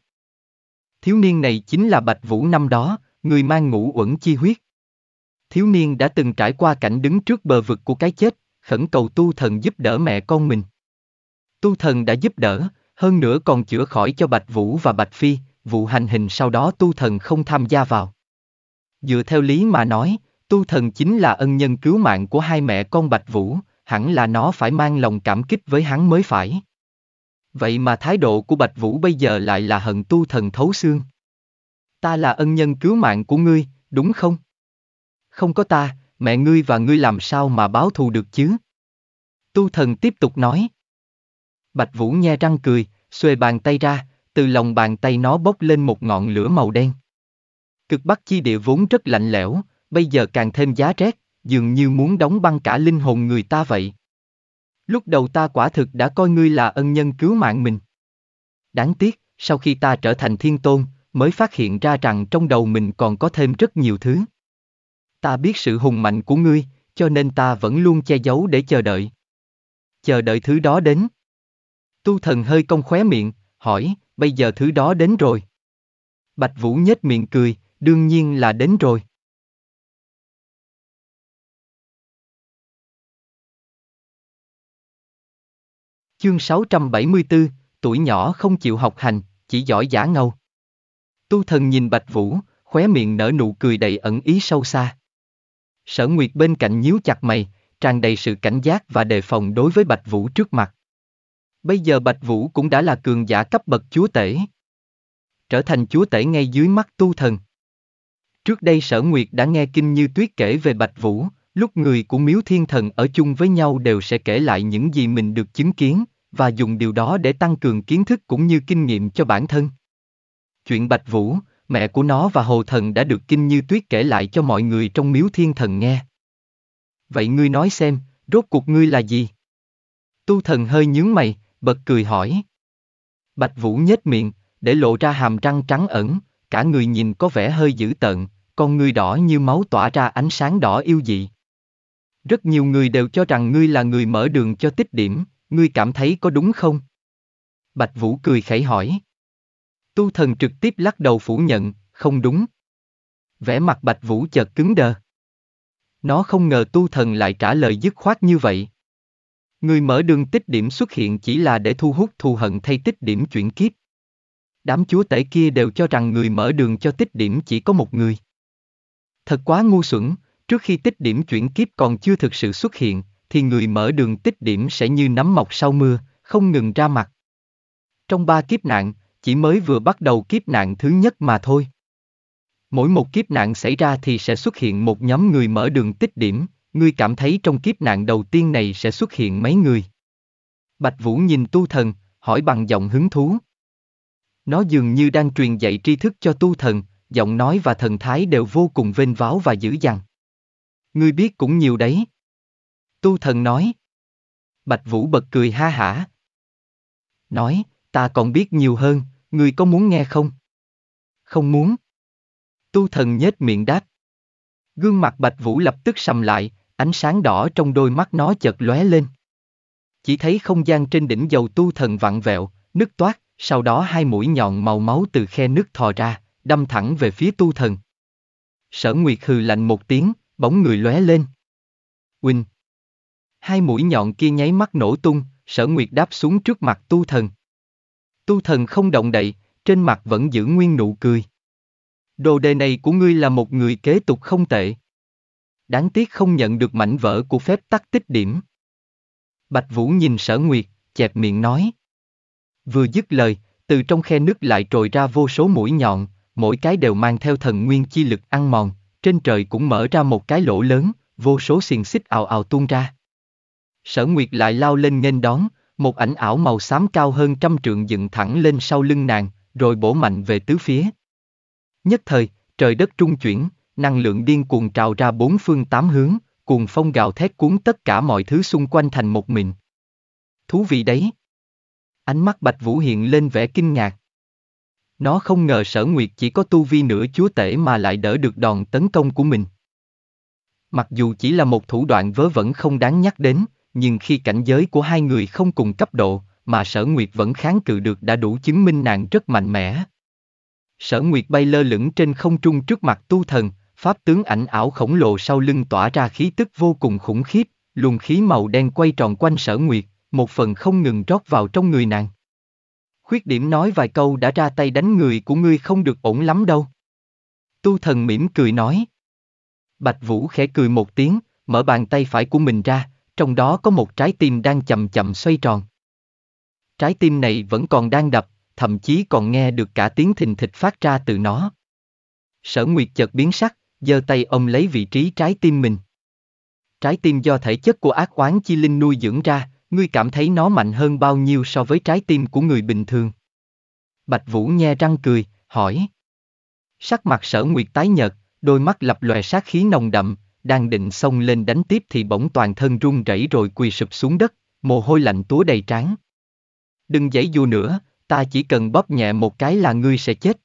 Thiếu niên này chính là Bạch Vũ năm đó, người mang ngũ uẩn chi huyết. Thiếu niên đã từng trải qua cảnh đứng trước bờ vực của cái chết, khẩn cầu tu thần giúp đỡ mẹ con mình. Tu thần đã giúp đỡ, hơn nữa còn chữa khỏi cho Bạch Vũ và Bạch Phi, vụ hành hình sau đó tu thần không tham gia vào. Dựa theo lý mà nói, tu thần chính là ân nhân cứu mạng của hai mẹ con Bạch Vũ, hẳn là nó phải mang lòng cảm kích với hắn mới phải. Vậy mà thái độ của Bạch Vũ bây giờ lại là hận tu thần thấu xương. Ta là ân nhân cứu mạng của ngươi, đúng không? Không có ta, mẹ ngươi và ngươi làm sao mà báo thù được chứ? Tu thần tiếp tục nói. Bạch Vũ nhe răng cười, xuề bàn tay ra, từ lòng bàn tay nó bốc lên một ngọn lửa màu đen. Cực Bắc chi địa vốn rất lạnh lẽo, bây giờ càng thêm giá rét, dường như muốn đóng băng cả linh hồn người ta vậy. Lúc đầu ta quả thực đã coi ngươi là ân nhân cứu mạng mình. Đáng tiếc, sau khi ta trở thành thiên tôn, mới phát hiện ra rằng trong đầu mình còn có thêm rất nhiều thứ. Ta biết sự hùng mạnh của ngươi, cho nên ta vẫn luôn che giấu để chờ đợi. Chờ đợi thứ đó đến. Tu thần hơi cong khóe miệng, hỏi, bây giờ thứ đó đến rồi. Bạch Vũ nhếch miệng cười, đương nhiên là đến rồi. Chương 674, tuổi nhỏ không chịu học hành, chỉ giỏi giả ngâu. Tu thần nhìn Bạch Vũ, khóe miệng nở nụ cười đầy ẩn ý sâu xa. Sở Nguyệt bên cạnh nhíu chặt mày, tràn đầy sự cảnh giác và đề phòng đối với Bạch Vũ trước mặt. Bây giờ Bạch Vũ cũng đã là cường giả cấp bậc chúa tể. Trở thành chúa tể ngay dưới mắt tu thần. Trước đây Sở Nguyệt đã nghe Kinh Như Tuyết kể về Bạch Vũ, lúc người của Miếu Thiên Thần ở chung với nhau đều sẽ kể lại những gì mình được chứng kiến, và dùng điều đó để tăng cường kiến thức cũng như kinh nghiệm cho bản thân. Chuyện Bạch Vũ, mẹ của nó và Hồ Thần đã được Kinh Như Tuyết kể lại cho mọi người trong Miếu Thiên Thần nghe. Vậy ngươi nói xem, rốt cuộc ngươi là gì? Tu thần hơi nhướng mày, bật cười hỏi. Bạch Vũ nhếch miệng, để lộ ra hàm răng trắng ẩn, cả người nhìn có vẻ hơi dữ tợn, con ngươi đỏ như máu tỏa ra ánh sáng đỏ yêu dị. Rất nhiều người đều cho rằng ngươi là người mở đường cho tích điểm, ngươi cảm thấy có đúng không? Bạch Vũ cười khẩy hỏi. Tu thần trực tiếp lắc đầu phủ nhận, không đúng. Vẻ mặt Bạch Vũ chợt cứng đờ. Nó không ngờ tu thần lại trả lời dứt khoát như vậy. Người mở đường tích điểm xuất hiện chỉ là để thu hút thù hận thay tích điểm chuyển kiếp. Đám chúa tể kia đều cho rằng người mở đường cho tích điểm chỉ có một người. Thật quá ngu xuẩn, trước khi tích điểm chuyển kiếp còn chưa thực sự xuất hiện, thì người mở đường tích điểm sẽ như nắm mọc sau mưa, không ngừng ra mặt. Trong ba kiếp nạn, chỉ mới vừa bắt đầu kiếp nạn thứ nhất mà thôi. Mỗi một kiếp nạn xảy ra thì sẽ xuất hiện một nhóm người mở đường tích điểm, ngươi cảm thấy trong kiếp nạn đầu tiên này sẽ xuất hiện mấy người. Bạch Vũ nhìn tu thần, hỏi bằng giọng hứng thú. Nó dường như đang truyền dạy tri thức cho tu thần, giọng nói và thần thái đều vô cùng vênh váo và dữ dằn. Ngươi biết cũng nhiều đấy. Tu thần nói. Bạch Vũ bật cười ha hả. Nói, ta còn biết nhiều hơn, ngươi có muốn nghe không? Không muốn. Tu thần nhếch miệng đáp. Gương mặt Bạch Vũ lập tức sầm lại, ánh sáng đỏ trong đôi mắt nó chợt lóe lên. Chỉ thấy không gian trên đỉnh dầu tu thần vặn vẹo, nứt toát, sau đó hai mũi nhọn màu máu từ khe nước thò ra đâm thẳng về phía tu thần. Sở Nguyệt hừ lạnh một tiếng, bóng người lóe lên. Quỳnh. Hai mũi nhọn kia nháy mắt nổ tung, sở Nguyệt đáp xuống trước mặt tu thần. Tu thần không động đậy, trên mặt vẫn giữ nguyên nụ cười. Đồ đề này của ngươi là một người kế tục không tệ. Đáng tiếc không nhận được mảnh vỡ của phép tắc tích điểm. Bạch Vũ nhìn sở Nguyệt, chẹp miệng nói. Vừa dứt lời, từ trong khe nước lại trồi ra vô số mũi nhọn, mỗi cái đều mang theo thần nguyên chi lực ăn mòn, trên trời cũng mở ra một cái lỗ lớn, vô số xiềng xích ào ào tuôn ra. Sở Nguyệt lại lao lên nghênh đón, một ảnh ảo màu xám cao hơn trăm trượng dựng thẳng lên sau lưng nàng, rồi bổ mạnh về tứ phía. Nhất thời, trời đất trung chuyển, năng lượng điên cuồng trào ra bốn phương tám hướng, cuồng phong gào thét cuốn tất cả mọi thứ xung quanh thành một mình. Thú vị đấy! Ánh mắt Bạch Vũ hiện lên vẻ kinh ngạc. Nó không ngờ sở nguyệt chỉ có tu vi nửa chúa tể mà lại đỡ được đòn tấn công của mình. Mặc dù chỉ là một thủ đoạn vớ vẩn không đáng nhắc đến, nhưng khi cảnh giới của hai người không cùng cấp độ, mà sở nguyệt vẫn kháng cự được đã đủ chứng minh nàng rất mạnh mẽ. Sở nguyệt bay lơ lửng trên không trung trước mặt tu thần, pháp tướng ảnh ảo khổng lồ sau lưng tỏa ra khí tức vô cùng khủng khiếp, luồng khí màu đen quay tròn quanh sở nguyệt, một phần không ngừng rót vào trong người nàng khuyết điểm nói vài câu đã ra tay đánh người của ngươi không được ổn lắm đâu. Tu thần mỉm cười nói. Bạch Vũ khẽ cười một tiếng, mở bàn tay phải của mình ra, trong đó có một trái tim đang chậm chậm xoay tròn. Trái tim này vẫn còn đang đập, thậm chí còn nghe được cả tiếng thình thịch phát ra từ nó. Sở Nguyệt chợt biến sắc, giơ tay ông lấy vị trí trái tim mình. Trái tim do thể chất của ác oán chi linh nuôi dưỡng ra, ngươi cảm thấy nó mạnh hơn bao nhiêu so với trái tim của người bình thường? Bạch Vũ nhe răng cười, hỏi. Sắc mặt sở nguyệt tái nhợt, đôi mắt lập lòe sát khí nồng đậm, đang định xông lên đánh tiếp thì bỗng toàn thân run rẩy rồi quỳ sụp xuống đất, mồ hôi lạnh túa đầy trán. Đừng giãy dù nữa, ta chỉ cần bóp nhẹ một cái là ngươi sẽ chết.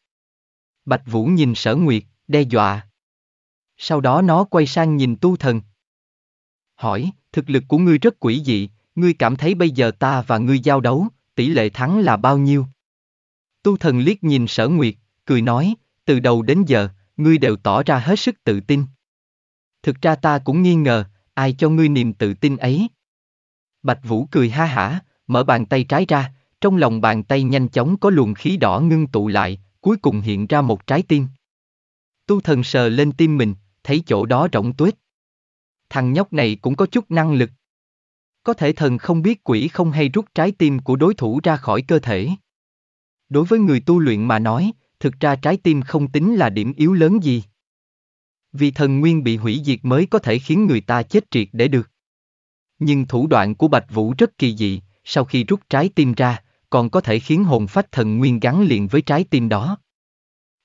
Bạch Vũ nhìn sở nguyệt, đe dọa. Sau đó nó quay sang nhìn tu thần. Hỏi, thực lực của ngươi rất quỷ dị, ngươi cảm thấy bây giờ ta và ngươi giao đấu, tỷ lệ thắng là bao nhiêu? Tu thần liếc nhìn sở nguyệt, cười nói, từ đầu đến giờ, ngươi đều tỏ ra hết sức tự tin. Thực ra ta cũng nghi ngờ, ai cho ngươi niềm tự tin ấy? Bạch Vũ cười ha hả, mở bàn tay trái ra, trong lòng bàn tay nhanh chóng có luồng khí đỏ ngưng tụ lại, cuối cùng hiện ra một trái tim. Tu thần sờ lên tim mình, thấy chỗ đó rỗng tuếch. Thằng nhóc này cũng có chút năng lực. Có thể thần không biết quỷ không hay rút trái tim của đối thủ ra khỏi cơ thể. Đối với người tu luyện mà nói, thực ra trái tim không tính là điểm yếu lớn gì. Vì thần nguyên bị hủy diệt mới có thể khiến người ta chết triệt để được. Nhưng thủ đoạn của Bạch Vũ rất kỳ dị, sau khi rút trái tim ra, còn có thể khiến hồn phách thần nguyên gắn liền với trái tim đó.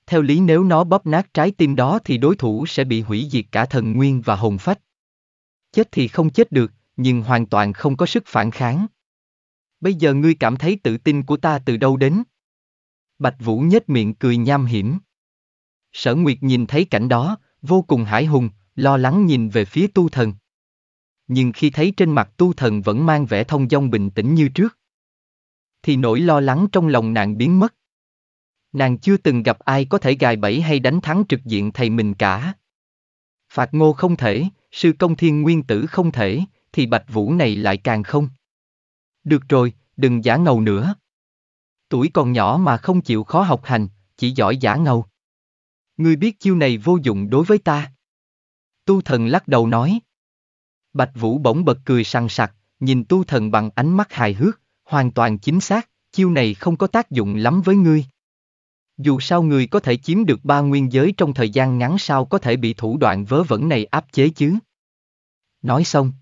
Theo lý nếu nó bóp nát trái tim đó thì đối thủ sẽ bị hủy diệt cả thần nguyên và hồn phách. Chết thì không chết được, nhưng hoàn toàn không có sức phản kháng. Bây giờ ngươi cảm thấy tự tin của ta từ đâu đến? Bạch Vũ nhếch miệng cười nham hiểm. Sở Nguyệt nhìn thấy cảnh đó, vô cùng hải hùng, lo lắng nhìn về phía tu thần. Nhưng khi thấy trên mặt tu thần vẫn mang vẻ thông dong bình tĩnh như trước, thì nỗi lo lắng trong lòng nàng biến mất. Nàng chưa từng gặp ai có thể gài bẫy hay đánh thắng trực diện thầy mình cả. Phạt ngô không thể, sư công thiên nguyên tử không thể, thì bạch vũ này lại càng không. Được rồi, đừng giả ngầu nữa. Tuổi còn nhỏ mà không chịu khó học hành, chỉ giỏi giả ngầu. Ngươi biết chiêu này vô dụng đối với ta. Tu thần lắc đầu nói. Bạch Vũ bỗng bật cười sằng sặc, nhìn tu thần bằng ánh mắt hài hước, hoàn toàn chính xác, chiêu này không có tác dụng lắm với ngươi. Dù sao người có thể chiếm được ba nguyên giới trong thời gian ngắn sao có thể bị thủ đoạn vớ vẩn này áp chế chứ. Nói xong,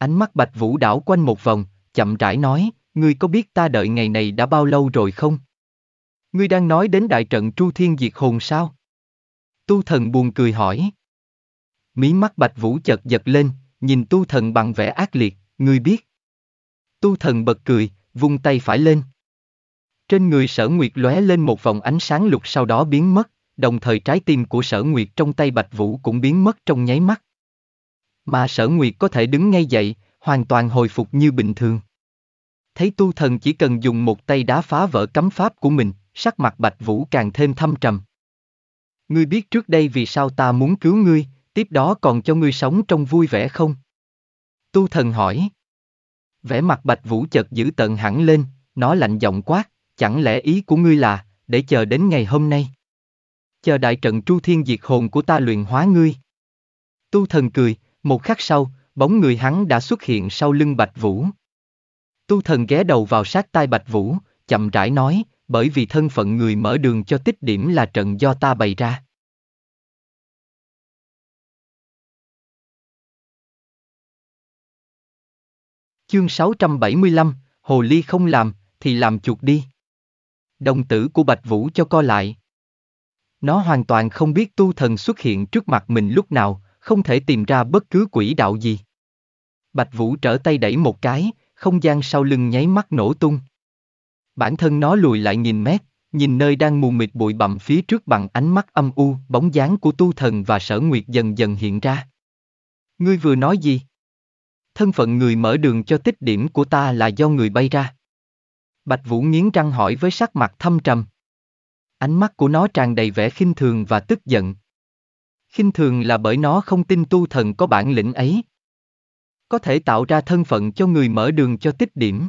Ánh mắt Bạch Vũ đảo quanh một vòng, chậm rãi nói, ngươi có biết ta đợi ngày này đã bao lâu rồi không? Ngươi đang nói đến đại trận Tru Thiên Diệt Hồn sao? Tu thần buồn cười hỏi. Mí mắt Bạch Vũ chợt giật lên, nhìn tu thần bằng vẻ ác liệt, ngươi biết. Tu thần bật cười, vung tay phải lên. Trên người sở nguyệt lóe lên một vòng ánh sáng lục sau đó biến mất, đồng thời trái tim của sở nguyệt trong tay Bạch Vũ cũng biến mất trong nháy mắt mà sở nguyệt có thể đứng ngay dậy, hoàn toàn hồi phục như bình thường. Thấy tu thần chỉ cần dùng một tay đá phá vỡ cấm pháp của mình, sắc mặt bạch vũ càng thêm thâm trầm. Ngươi biết trước đây vì sao ta muốn cứu ngươi, tiếp đó còn cho ngươi sống trong vui vẻ không? Tu thần hỏi. Vẻ mặt bạch vũ chợt giữ tận hẳn lên, nó lạnh giọng quát, chẳng lẽ ý của ngươi là, để chờ đến ngày hôm nay? Chờ đại trận tru thiên diệt hồn của ta luyện hóa ngươi. Tu thần cười, một khắc sau, bóng người hắn đã xuất hiện sau lưng Bạch Vũ. Tu thần ghé đầu vào sát tai Bạch Vũ, chậm rãi nói, bởi vì thân phận người mở đường cho tích điểm là trận do ta bày ra. Chương 675, Hồ Ly không làm, thì làm chuột đi. Đồng tử của Bạch Vũ cho co lại. Nó hoàn toàn không biết tu thần xuất hiện trước mặt mình lúc nào, không thể tìm ra bất cứ quỹ đạo gì. Bạch Vũ trở tay đẩy một cái, không gian sau lưng nháy mắt nổ tung. Bản thân nó lùi lại nghìn mét, nhìn nơi đang mù mịt bụi bặm phía trước bằng ánh mắt âm u, bóng dáng của tu thần và sở nguyệt dần dần hiện ra. Ngươi vừa nói gì? Thân phận người mở đường cho tích điểm của ta là do người bay ra. Bạch Vũ nghiến răng hỏi với sắc mặt thâm trầm. Ánh mắt của nó tràn đầy vẻ khinh thường và tức giận, khinh thường là bởi nó không tin tu thần có bản lĩnh ấy. Có thể tạo ra thân phận cho người mở đường cho tích điểm.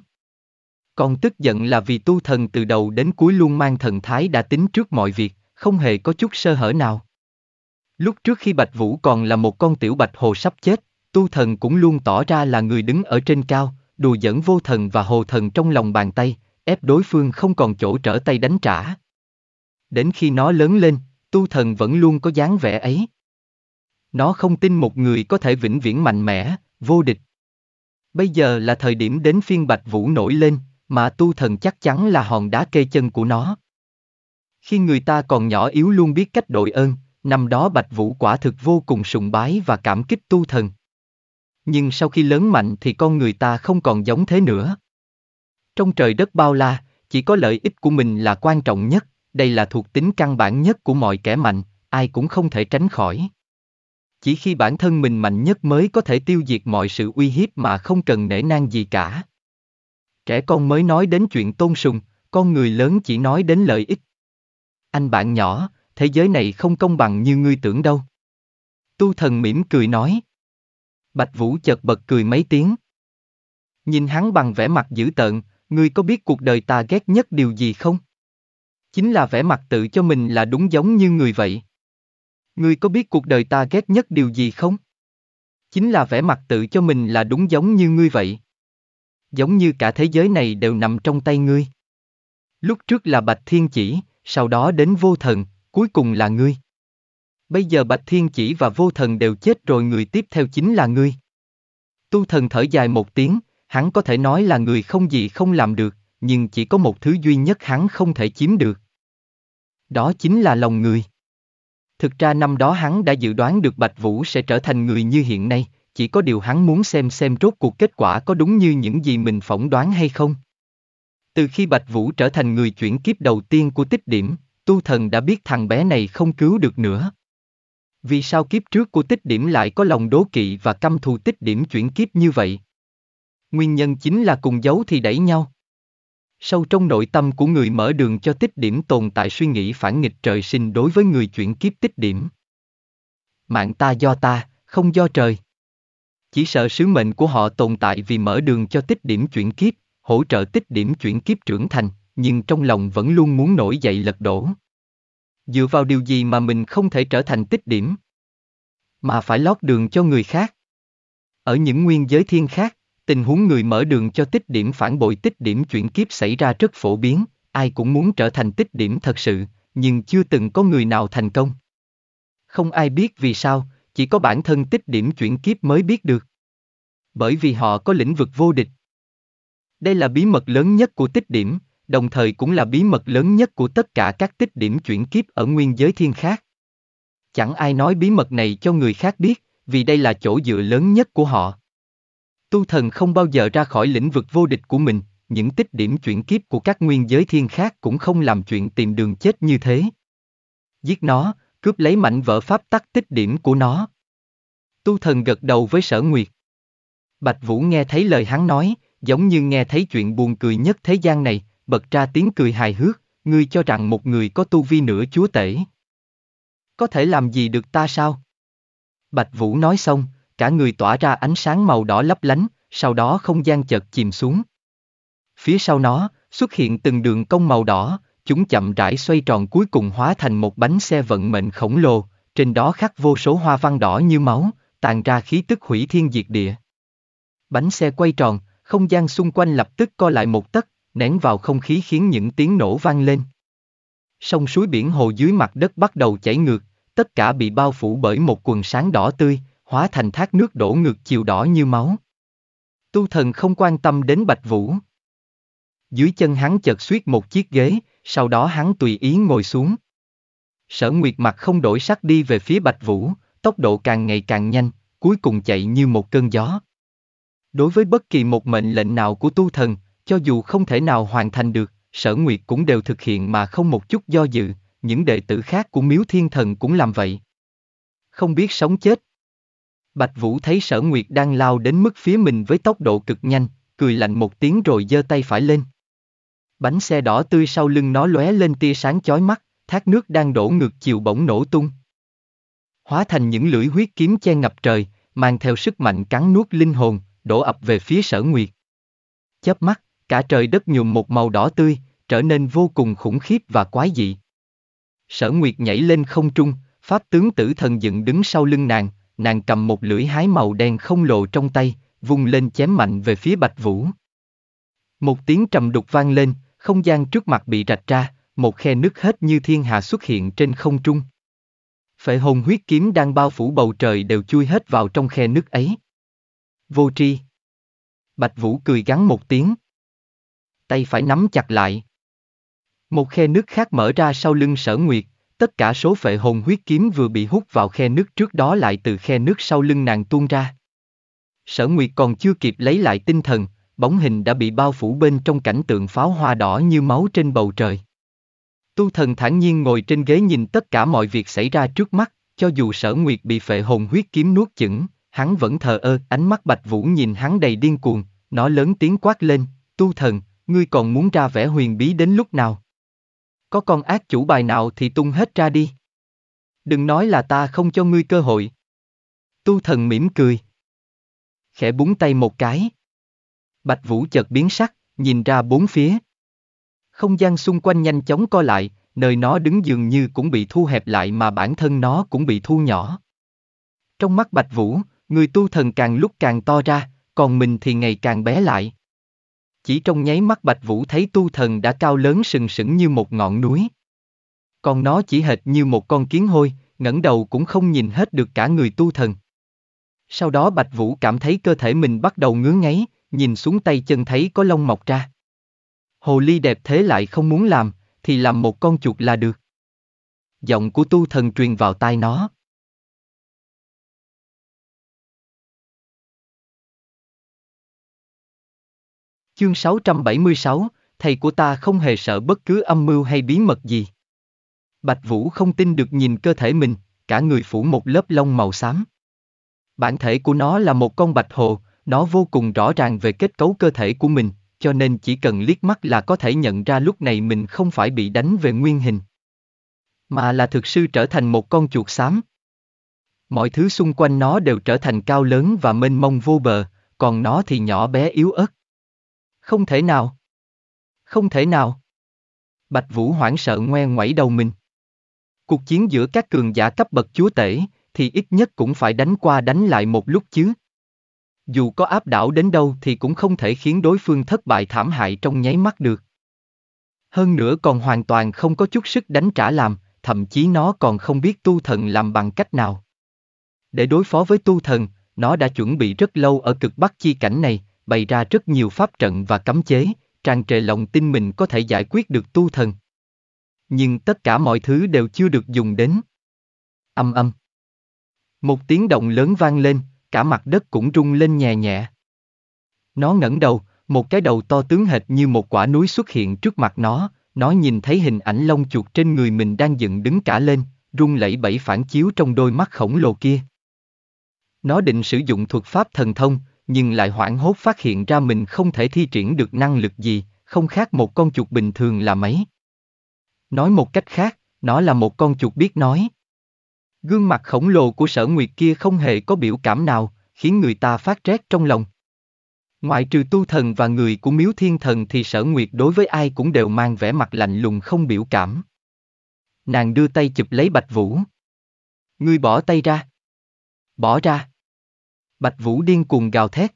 Còn tức giận là vì tu thần từ đầu đến cuối luôn mang thần thái đã tính trước mọi việc, không hề có chút sơ hở nào. Lúc trước khi Bạch Vũ còn là một con tiểu bạch hồ sắp chết, tu thần cũng luôn tỏ ra là người đứng ở trên cao, đùa dẫn vô thần và hồ thần trong lòng bàn tay, ép đối phương không còn chỗ trở tay đánh trả. Đến khi nó lớn lên, tu thần vẫn luôn có dáng vẻ ấy. Nó không tin một người có thể vĩnh viễn mạnh mẽ, vô địch. Bây giờ là thời điểm đến phiên Bạch Vũ nổi lên, mà tu thần chắc chắn là hòn đá kê chân của nó. Khi người ta còn nhỏ yếu luôn biết cách đội ơn, năm đó Bạch Vũ quả thực vô cùng sùng bái và cảm kích tu thần. Nhưng sau khi lớn mạnh thì con người ta không còn giống thế nữa. Trong trời đất bao la, chỉ có lợi ích của mình là quan trọng nhất, đây là thuộc tính căn bản nhất của mọi kẻ mạnh, ai cũng không thể tránh khỏi. Chỉ khi bản thân mình mạnh nhất mới có thể tiêu diệt mọi sự uy hiếp mà không cần nể nang gì cả. Trẻ con mới nói đến chuyện tôn sùng, con người lớn chỉ nói đến lợi ích. Anh bạn nhỏ, thế giới này không công bằng như ngươi tưởng đâu. Tu thần mỉm cười nói. Bạch Vũ chợt bật cười mấy tiếng. Nhìn hắn bằng vẻ mặt dữ tợn, ngươi có biết cuộc đời ta ghét nhất điều gì không? chính là vẻ mặt tự cho mình là đúng giống như người vậy. Ngươi có biết cuộc đời ta ghét nhất điều gì không? Chính là vẻ mặt tự cho mình là đúng giống như ngươi vậy. Giống như cả thế giới này đều nằm trong tay ngươi. Lúc trước là Bạch Thiên Chỉ, sau đó đến Vô Thần, cuối cùng là ngươi. Bây giờ Bạch Thiên Chỉ và Vô Thần đều chết rồi người tiếp theo chính là ngươi. Tu Thần thở dài một tiếng, hắn có thể nói là người không gì không làm được, nhưng chỉ có một thứ duy nhất hắn không thể chiếm được. Đó chính là lòng người. Thực ra năm đó hắn đã dự đoán được Bạch Vũ sẽ trở thành người như hiện nay, chỉ có điều hắn muốn xem xem rốt cuộc kết quả có đúng như những gì mình phỏng đoán hay không. Từ khi Bạch Vũ trở thành người chuyển kiếp đầu tiên của tích điểm, tu thần đã biết thằng bé này không cứu được nữa. Vì sao kiếp trước của tích điểm lại có lòng đố kỵ và căm thù tích điểm chuyển kiếp như vậy? Nguyên nhân chính là cùng giấu thì đẩy nhau. Sâu trong nội tâm của người mở đường cho tích điểm tồn tại suy nghĩ phản nghịch trời sinh đối với người chuyển kiếp tích điểm. Mạng ta do ta, không do trời. Chỉ sợ sứ mệnh của họ tồn tại vì mở đường cho tích điểm chuyển kiếp, hỗ trợ tích điểm chuyển kiếp trưởng thành, nhưng trong lòng vẫn luôn muốn nổi dậy lật đổ. Dựa vào điều gì mà mình không thể trở thành tích điểm? Mà phải lót đường cho người khác. Ở những nguyên giới thiên khác. Tình huống người mở đường cho tích điểm phản bội tích điểm chuyển kiếp xảy ra rất phổ biến, ai cũng muốn trở thành tích điểm thật sự, nhưng chưa từng có người nào thành công. Không ai biết vì sao, chỉ có bản thân tích điểm chuyển kiếp mới biết được. Bởi vì họ có lĩnh vực vô địch. Đây là bí mật lớn nhất của tích điểm, đồng thời cũng là bí mật lớn nhất của tất cả các tích điểm chuyển kiếp ở nguyên giới thiên khác. Chẳng ai nói bí mật này cho người khác biết, vì đây là chỗ dựa lớn nhất của họ. Tu thần không bao giờ ra khỏi lĩnh vực vô địch của mình, những tích điểm chuyển kiếp của các nguyên giới thiên khác cũng không làm chuyện tìm đường chết như thế. Giết nó, cướp lấy mảnh vỡ pháp tắc tích điểm của nó. Tu thần gật đầu với sở nguyệt. Bạch Vũ nghe thấy lời hắn nói, giống như nghe thấy chuyện buồn cười nhất thế gian này, bật ra tiếng cười hài hước, ngươi cho rằng một người có tu vi nửa chúa tể. Có thể làm gì được ta sao? Bạch Vũ nói xong, cả người tỏa ra ánh sáng màu đỏ lấp lánh, sau đó không gian chợt chìm xuống. Phía sau nó, xuất hiện từng đường cong màu đỏ, chúng chậm rãi xoay tròn cuối cùng hóa thành một bánh xe vận mệnh khổng lồ, trên đó khắc vô số hoa văn đỏ như máu, tàn ra khí tức hủy thiên diệt địa. Bánh xe quay tròn, không gian xung quanh lập tức co lại một tấc, nén vào không khí khiến những tiếng nổ vang lên. Sông suối biển hồ dưới mặt đất bắt đầu chảy ngược, tất cả bị bao phủ bởi một quần sáng đỏ tươi, hóa thành thác nước đổ ngược chiều đỏ như máu. Tu thần không quan tâm đến Bạch Vũ. Dưới chân hắn chợt suýt một chiếc ghế, sau đó hắn tùy ý ngồi xuống. Sở Nguyệt mặt không đổi sắc đi về phía Bạch Vũ, tốc độ càng ngày càng nhanh, cuối cùng chạy như một cơn gió. Đối với bất kỳ một mệnh lệnh nào của tu thần, cho dù không thể nào hoàn thành được, Sở Nguyệt cũng đều thực hiện mà không một chút do dự, những đệ tử khác của Miếu Thiên Thần cũng làm vậy. Không biết sống chết, Bạch Vũ thấy sở nguyệt đang lao đến mức phía mình với tốc độ cực nhanh, cười lạnh một tiếng rồi giơ tay phải lên. Bánh xe đỏ tươi sau lưng nó lóe lên tia sáng chói mắt, thác nước đang đổ ngược chiều bỗng nổ tung. Hóa thành những lưỡi huyết kiếm che ngập trời, mang theo sức mạnh cắn nuốt linh hồn, đổ ập về phía sở nguyệt. Chớp mắt, cả trời đất nhuộm một màu đỏ tươi, trở nên vô cùng khủng khiếp và quái dị. Sở nguyệt nhảy lên không trung, pháp tướng tử thần dựng đứng sau lưng nàng, nàng cầm một lưỡi hái màu đen không lộ trong tay, vung lên chém mạnh về phía Bạch Vũ. Một tiếng trầm đục vang lên, không gian trước mặt bị rạch ra, một khe nứt hết như thiên hạ xuất hiện trên không trung. Phệ hồn huyết kiếm đang bao phủ bầu trời đều chui hết vào trong khe nứt ấy. Vô tri. Bạch Vũ cười gắn một tiếng. Tay phải nắm chặt lại. Một khe nước khác mở ra sau lưng sở nguyệt, Tất cả số phệ hồn huyết kiếm vừa bị hút vào khe nước trước đó lại từ khe nước sau lưng nàng tuôn ra. Sở Nguyệt còn chưa kịp lấy lại tinh thần, bóng hình đã bị bao phủ bên trong cảnh tượng pháo hoa đỏ như máu trên bầu trời. Tu thần thản nhiên ngồi trên ghế nhìn tất cả mọi việc xảy ra trước mắt, cho dù sở Nguyệt bị phệ hồn huyết kiếm nuốt chửng, hắn vẫn thờ ơ, ánh mắt Bạch Vũ nhìn hắn đầy điên cuồng, nó lớn tiếng quát lên, tu thần, ngươi còn muốn ra vẻ huyền bí đến lúc nào? có con ác chủ bài nào thì tung hết ra đi. Đừng nói là ta không cho ngươi cơ hội. Tu thần mỉm cười. Khẽ búng tay một cái. Bạch Vũ chợt biến sắc, nhìn ra bốn phía. Không gian xung quanh nhanh chóng co lại, nơi nó đứng dường như cũng bị thu hẹp lại mà bản thân nó cũng bị thu nhỏ. Trong mắt Bạch Vũ, người tu thần càng lúc càng to ra, còn mình thì ngày càng bé lại. Chỉ trong nháy mắt Bạch Vũ thấy tu thần đã cao lớn sừng sững như một ngọn núi. Còn nó chỉ hệt như một con kiến hôi, ngẩng đầu cũng không nhìn hết được cả người tu thần. Sau đó Bạch Vũ cảm thấy cơ thể mình bắt đầu ngứa ngáy, nhìn xuống tay chân thấy có lông mọc ra. Hồ ly đẹp thế lại không muốn làm, thì làm một con chuột là được. Giọng của tu thần truyền vào tai nó. Chương 676, thầy của ta không hề sợ bất cứ âm mưu hay bí mật gì. Bạch Vũ không tin được nhìn cơ thể mình, cả người phủ một lớp lông màu xám. Bản thể của nó là một con bạch hồ, nó vô cùng rõ ràng về kết cấu cơ thể của mình, cho nên chỉ cần liếc mắt là có thể nhận ra lúc này mình không phải bị đánh về nguyên hình, mà là thực sự trở thành một con chuột xám. Mọi thứ xung quanh nó đều trở thành cao lớn và mênh mông vô bờ, còn nó thì nhỏ bé yếu ớt. Không thể nào. Không thể nào. Bạch Vũ hoảng sợ ngoe ngoẩy đầu mình. Cuộc chiến giữa các cường giả cấp bậc chúa tể, thì ít nhất cũng phải đánh qua đánh lại một lúc chứ. Dù có áp đảo đến đâu thì cũng không thể khiến đối phương thất bại thảm hại trong nháy mắt được. Hơn nữa còn hoàn toàn không có chút sức đánh trả làm, thậm chí nó còn không biết tu thần làm bằng cách nào. Để đối phó với tu thần, nó đã chuẩn bị rất lâu ở cực bắc chi cảnh này, bày ra rất nhiều pháp trận và cấm chế, tràn trề lòng tin mình có thể giải quyết được tu thần. Nhưng tất cả mọi thứ đều chưa được dùng đến. Âm âm. Một tiếng động lớn vang lên, cả mặt đất cũng rung lên nhẹ nhẹ. Nó ngẩng đầu, một cái đầu to tướng hệt như một quả núi xuất hiện trước mặt nó, nó nhìn thấy hình ảnh lông chuột trên người mình đang dựng đứng cả lên, rung lẫy bẩy phản chiếu trong đôi mắt khổng lồ kia. Nó định sử dụng thuật pháp thần thông, nhưng lại hoảng hốt phát hiện ra mình không thể thi triển được năng lực gì, không khác một con chuột bình thường là mấy. Nói một cách khác, nó là một con chuột biết nói. Gương mặt khổng lồ của sở nguyệt kia không hề có biểu cảm nào, khiến người ta phát rét trong lòng. Ngoại trừ tu thần và người của miếu thiên thần thì sở nguyệt đối với ai cũng đều mang vẻ mặt lạnh lùng không biểu cảm. Nàng đưa tay chụp lấy bạch vũ. Ngươi bỏ tay ra. Bỏ ra. Bạch Vũ điên cuồng gào thét.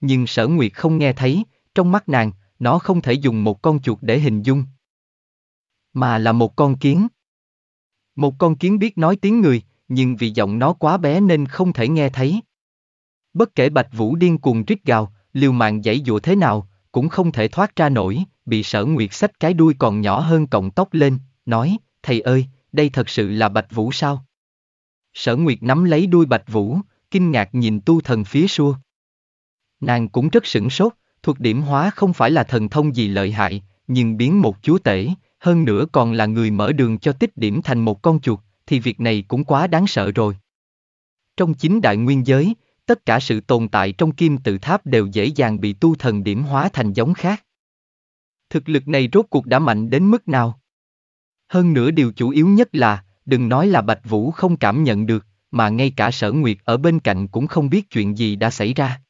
Nhưng sở nguyệt không nghe thấy, trong mắt nàng, nó không thể dùng một con chuột để hình dung. Mà là một con kiến. Một con kiến biết nói tiếng người, nhưng vì giọng nó quá bé nên không thể nghe thấy. Bất kể Bạch Vũ điên cuồng rít gào, liều mạng dãy dụa thế nào, cũng không thể thoát ra nổi, bị sở nguyệt xách cái đuôi còn nhỏ hơn cọng tóc lên, nói, thầy ơi, đây thật sự là Bạch Vũ sao? Sở nguyệt nắm lấy đuôi Bạch Vũ, kinh ngạc nhìn tu thần phía xua. Nàng cũng rất sửng sốt, thuật điểm hóa không phải là thần thông gì lợi hại, nhưng biến một chúa tể, hơn nữa còn là người mở đường cho tích điểm thành một con chuột, thì việc này cũng quá đáng sợ rồi. Trong chính đại nguyên giới, tất cả sự tồn tại trong kim tự tháp đều dễ dàng bị tu thần điểm hóa thành giống khác. Thực lực này rốt cuộc đã mạnh đến mức nào? Hơn nữa điều chủ yếu nhất là, đừng nói là Bạch Vũ không cảm nhận được, mà ngay cả sở nguyệt ở bên cạnh cũng không biết chuyện gì đã xảy ra.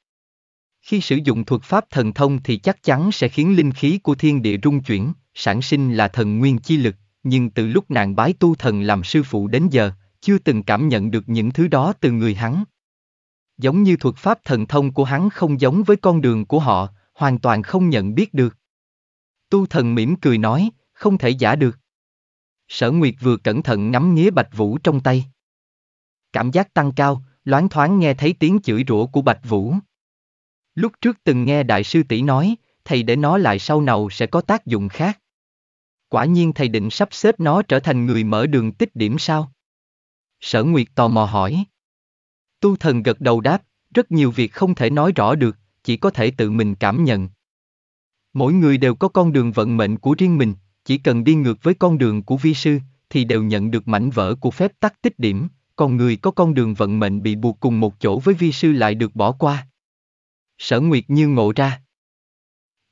Khi sử dụng thuật pháp thần thông thì chắc chắn sẽ khiến linh khí của thiên địa rung chuyển, sản sinh là thần nguyên chi lực, nhưng từ lúc nàng bái tu thần làm sư phụ đến giờ, chưa từng cảm nhận được những thứ đó từ người hắn. Giống như thuật pháp thần thông của hắn không giống với con đường của họ, hoàn toàn không nhận biết được. Tu thần mỉm cười nói, không thể giả được. Sở Nguyệt vừa cẩn thận nắm nghía bạch vũ trong tay. Cảm giác tăng cao, loáng thoáng nghe thấy tiếng chửi rủa của Bạch Vũ. Lúc trước từng nghe đại sư tỷ nói, thầy để nó lại sau nào sẽ có tác dụng khác. Quả nhiên thầy định sắp xếp nó trở thành người mở đường tích điểm sao? Sở Nguyệt tò mò hỏi. Tu thần gật đầu đáp, rất nhiều việc không thể nói rõ được, chỉ có thể tự mình cảm nhận. Mỗi người đều có con đường vận mệnh của riêng mình, chỉ cần đi ngược với con đường của vi sư, thì đều nhận được mảnh vỡ của phép tắc tích điểm còn người có con đường vận mệnh bị buộc cùng một chỗ với vi sư lại được bỏ qua. Sở Nguyệt như ngộ ra.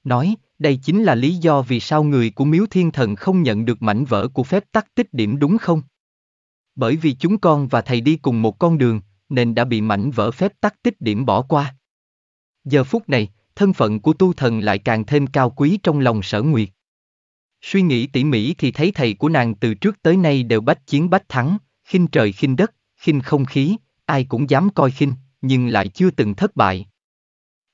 Nói, đây chính là lý do vì sao người của miếu thiên thần không nhận được mảnh vỡ của phép tắc tích điểm đúng không? Bởi vì chúng con và thầy đi cùng một con đường, nên đã bị mảnh vỡ phép tắc tích điểm bỏ qua. Giờ phút này, thân phận của tu thần lại càng thêm cao quý trong lòng sở nguyệt. Suy nghĩ tỉ mỉ thì thấy thầy của nàng từ trước tới nay đều bách chiến bách thắng, khinh trời khinh đất, khinh không khí, ai cũng dám coi khinh, nhưng lại chưa từng thất bại.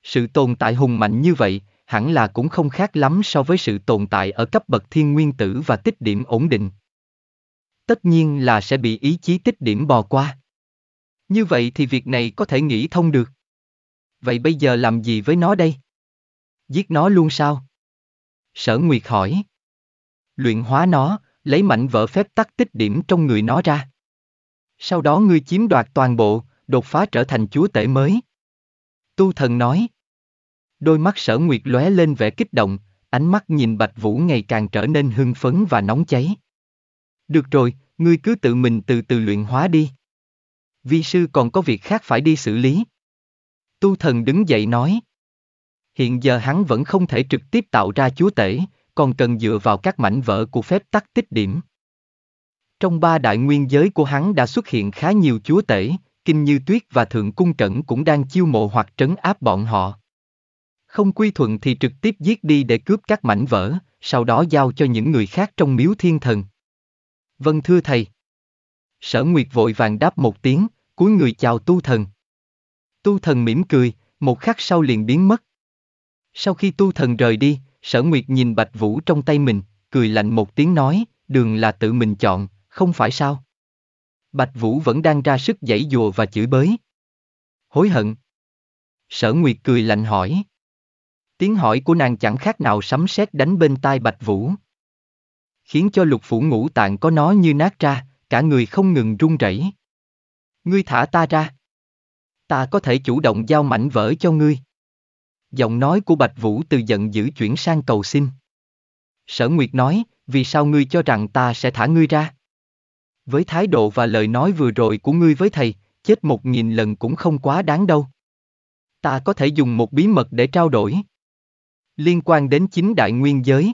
Sự tồn tại hùng mạnh như vậy, hẳn là cũng không khác lắm so với sự tồn tại ở cấp bậc thiên nguyên tử và tích điểm ổn định. Tất nhiên là sẽ bị ý chí tích điểm bò qua. Như vậy thì việc này có thể nghĩ thông được. Vậy bây giờ làm gì với nó đây? Giết nó luôn sao? Sở Nguyệt hỏi. Luyện hóa nó, lấy mạnh vỡ phép tắc tích điểm trong người nó ra. Sau đó ngươi chiếm đoạt toàn bộ, đột phá trở thành chúa tể mới. Tu thần nói. Đôi mắt sở nguyệt lóe lên vẻ kích động, ánh mắt nhìn Bạch Vũ ngày càng trở nên hưng phấn và nóng cháy. Được rồi, ngươi cứ tự mình từ từ luyện hóa đi. Vi sư còn có việc khác phải đi xử lý. Tu thần đứng dậy nói. Hiện giờ hắn vẫn không thể trực tiếp tạo ra chúa tể, còn cần dựa vào các mảnh vỡ của phép tắc tích điểm. Trong ba đại nguyên giới của hắn đã xuất hiện khá nhiều chúa tể, Kinh Như Tuyết và Thượng Cung Cẩn cũng đang chiêu mộ hoặc trấn áp bọn họ. Không quy thuận thì trực tiếp giết đi để cướp các mảnh vỡ, sau đó giao cho những người khác trong miếu thiên thần. Vâng thưa thầy. Sở Nguyệt vội vàng đáp một tiếng, cuối người chào tu thần. Tu thần mỉm cười, một khắc sau liền biến mất. Sau khi tu thần rời đi, sở Nguyệt nhìn Bạch Vũ trong tay mình, cười lạnh một tiếng nói, đường là tự mình chọn, không phải sao? Bạch Vũ vẫn đang ra sức giãy dùa và chửi bới. Hối hận. Sở Nguyệt cười lạnh hỏi. Tiếng hỏi của nàng chẳng khác nào sấm sét đánh bên tai Bạch Vũ. Khiến cho lục phủ ngũ tạng có nó như nát ra, cả người không ngừng run rẩy. Ngươi thả ta ra. Ta có thể chủ động giao mảnh vỡ cho ngươi. Giọng nói của Bạch Vũ từ giận dữ chuyển sang cầu xin. Sở Nguyệt nói, vì sao ngươi cho rằng ta sẽ thả ngươi ra? Với thái độ và lời nói vừa rồi của ngươi với thầy, chết một nghìn lần cũng không quá đáng đâu. Ta có thể dùng một bí mật để trao đổi. Liên quan đến chính đại nguyên giới.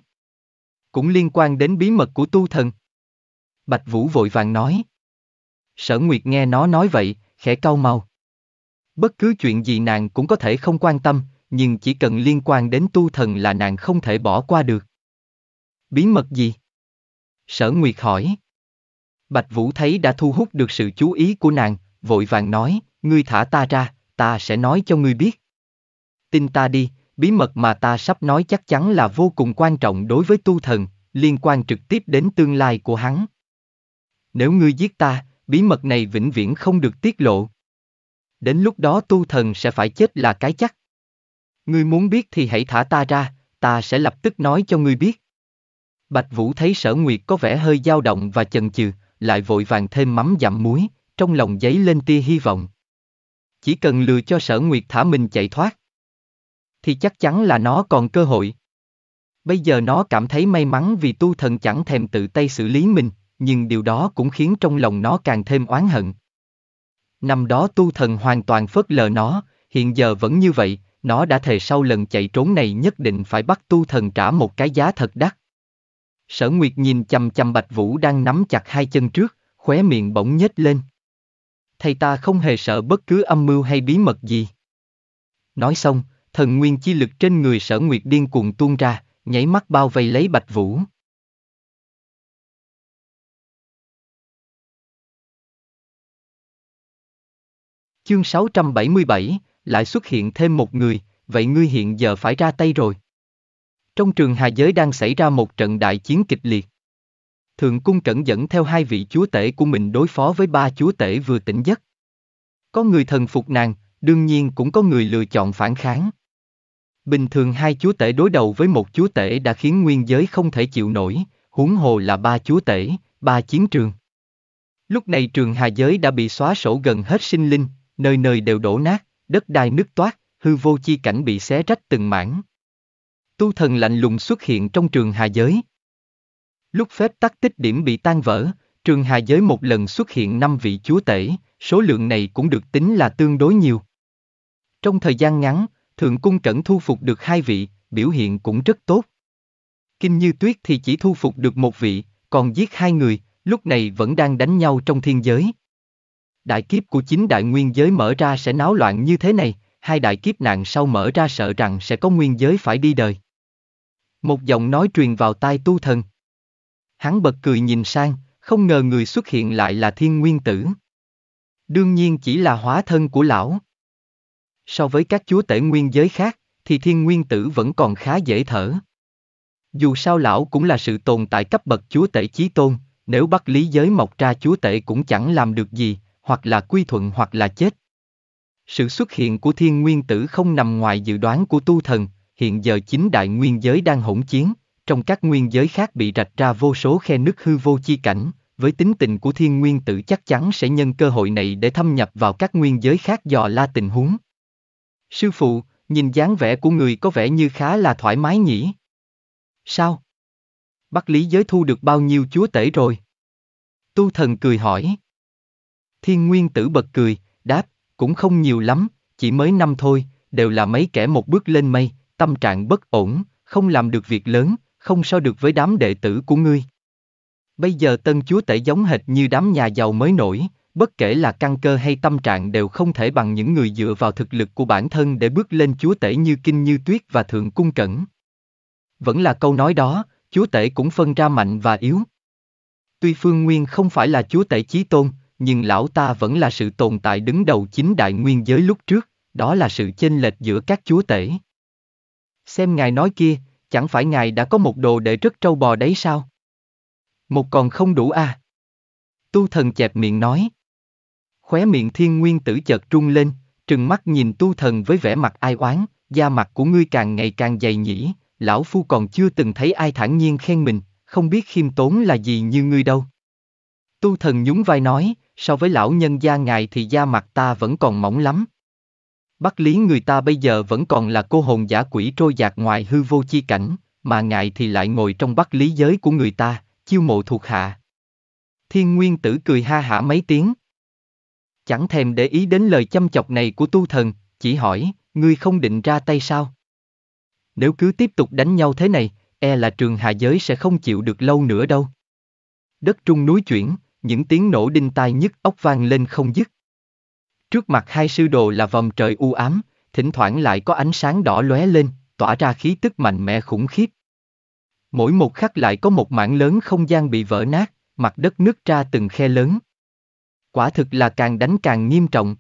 Cũng liên quan đến bí mật của tu thần. Bạch Vũ vội vàng nói. Sở Nguyệt nghe nó nói vậy, khẽ cau mau. Bất cứ chuyện gì nàng cũng có thể không quan tâm, nhưng chỉ cần liên quan đến tu thần là nàng không thể bỏ qua được. Bí mật gì? Sở Nguyệt hỏi. Bạch Vũ thấy đã thu hút được sự chú ý của nàng, vội vàng nói, ngươi thả ta ra, ta sẽ nói cho ngươi biết. Tin ta đi, bí mật mà ta sắp nói chắc chắn là vô cùng quan trọng đối với tu thần, liên quan trực tiếp đến tương lai của hắn. Nếu ngươi giết ta, bí mật này vĩnh viễn không được tiết lộ. Đến lúc đó tu thần sẽ phải chết là cái chắc. Ngươi muốn biết thì hãy thả ta ra, ta sẽ lập tức nói cho ngươi biết. Bạch Vũ thấy sở nguyệt có vẻ hơi dao động và chần chừ, lại vội vàng thêm mắm dặm muối, trong lòng giấy lên tia hy vọng. Chỉ cần lừa cho sở nguyệt thả mình chạy thoát, thì chắc chắn là nó còn cơ hội. Bây giờ nó cảm thấy may mắn vì tu thần chẳng thèm tự tay xử lý mình, nhưng điều đó cũng khiến trong lòng nó càng thêm oán hận. Năm đó tu thần hoàn toàn phớt lờ nó, hiện giờ vẫn như vậy, nó đã thề sau lần chạy trốn này nhất định phải bắt tu thần trả một cái giá thật đắt. Sở Nguyệt nhìn chầm chầm Bạch Vũ đang nắm chặt hai chân trước, khóe miệng bỗng nhếch lên. Thầy ta không hề sợ bất cứ âm mưu hay bí mật gì. Nói xong, thần nguyên chi lực trên người sở Nguyệt điên cuồng tuôn ra, nhảy mắt bao vây lấy Bạch Vũ. Chương 677, lại xuất hiện thêm một người, vậy ngươi hiện giờ phải ra tay rồi. Trong trường hà giới đang xảy ra một trận đại chiến kịch liệt. Thượng cung cẩn dẫn theo hai vị chúa tể của mình đối phó với ba chúa tể vừa tỉnh giấc. Có người thần phục nàng, đương nhiên cũng có người lựa chọn phản kháng. Bình thường hai chúa tể đối đầu với một chúa tể đã khiến nguyên giới không thể chịu nổi, huống hồ là ba chúa tể, ba chiến trường. Lúc này trường hà giới đã bị xóa sổ gần hết sinh linh, nơi nơi đều đổ nát, đất đai nứt toát, hư vô chi cảnh bị xé rách từng mảng tu thần lạnh lùng xuất hiện trong trường Hà giới. Lúc phép tắc tích điểm bị tan vỡ, trường Hà giới một lần xuất hiện năm vị chúa tể, số lượng này cũng được tính là tương đối nhiều. Trong thời gian ngắn, Thượng Cung Cẩn thu phục được hai vị, biểu hiện cũng rất tốt. Kinh Như Tuyết thì chỉ thu phục được một vị, còn giết hai người, lúc này vẫn đang đánh nhau trong thiên giới. Đại kiếp của chính đại nguyên giới mở ra sẽ náo loạn như thế này, hai đại kiếp nạn sau mở ra sợ rằng sẽ có nguyên giới phải đi đời. Một giọng nói truyền vào tai tu thần. Hắn bật cười nhìn sang, không ngờ người xuất hiện lại là thiên nguyên tử. Đương nhiên chỉ là hóa thân của lão. So với các chúa tể nguyên giới khác, thì thiên nguyên tử vẫn còn khá dễ thở. Dù sao lão cũng là sự tồn tại cấp bậc chúa tể chí tôn, nếu bắt lý giới mọc ra chúa tể cũng chẳng làm được gì, hoặc là quy thuận hoặc là chết. Sự xuất hiện của thiên nguyên tử không nằm ngoài dự đoán của tu thần, hiện giờ chính đại nguyên giới đang hỗn chiến, trong các nguyên giới khác bị rạch ra vô số khe nứt hư vô chi cảnh, với tính tình của thiên nguyên tử chắc chắn sẽ nhân cơ hội này để thâm nhập vào các nguyên giới khác dò la tình huống. Sư phụ, nhìn dáng vẻ của người có vẻ như khá là thoải mái nhỉ? Sao? Bắc lý giới thu được bao nhiêu chúa tể rồi? Tu thần cười hỏi. Thiên nguyên tử bật cười, đáp, cũng không nhiều lắm, chỉ mới năm thôi, đều là mấy kẻ một bước lên mây, tâm trạng bất ổn, không làm được việc lớn, không so được với đám đệ tử của ngươi. Bây giờ tân chúa tể giống hệt như đám nhà giàu mới nổi, bất kể là căn cơ hay tâm trạng đều không thể bằng những người dựa vào thực lực của bản thân để bước lên chúa tể như kinh như tuyết và thượng cung cẩn. Vẫn là câu nói đó, chúa tể cũng phân ra mạnh và yếu. Tuy Phương Nguyên không phải là chúa tể chí tôn, nhưng lão ta vẫn là sự tồn tại đứng đầu chính đại nguyên giới lúc trước, đó là sự chênh lệch giữa các chúa tể. Xem ngài nói kia, chẳng phải ngài đã có một đồ để rất trâu bò đấy sao? Một còn không đủ à? Tu thần chẹp miệng nói. Khóe miệng thiên nguyên tử chợt trung lên, trừng mắt nhìn tu thần với vẻ mặt ai oán, da mặt của ngươi càng ngày càng dày nhỉ, lão phu còn chưa từng thấy ai thản nhiên khen mình, không biết khiêm tốn là gì như ngươi đâu. Tu thần nhún vai nói, so với lão nhân gia ngài thì da mặt ta vẫn còn mỏng lắm. Bắc lý người ta bây giờ vẫn còn là cô hồn giả quỷ trôi giạt ngoài hư vô chi cảnh, mà ngài thì lại ngồi trong bắc lý giới của người ta, chiêu mộ thuộc hạ. Thiên Nguyên Tử cười ha hả mấy tiếng. Chẳng thèm để ý đến lời chăm chọc này của tu thần, chỉ hỏi, ngươi không định ra tay sao? Nếu cứ tiếp tục đánh nhau thế này, e là trường hạ giới sẽ không chịu được lâu nữa đâu. Đất trung núi chuyển, những tiếng nổ đinh tai nhức ốc vang lên không dứt. Trước mặt hai sư đồ là vòng trời u ám, thỉnh thoảng lại có ánh sáng đỏ lóe lên, tỏa ra khí tức mạnh mẽ khủng khiếp. Mỗi một khắc lại có một mảng lớn không gian bị vỡ nát, mặt đất nứt ra từng khe lớn. Quả thực là càng đánh càng nghiêm trọng.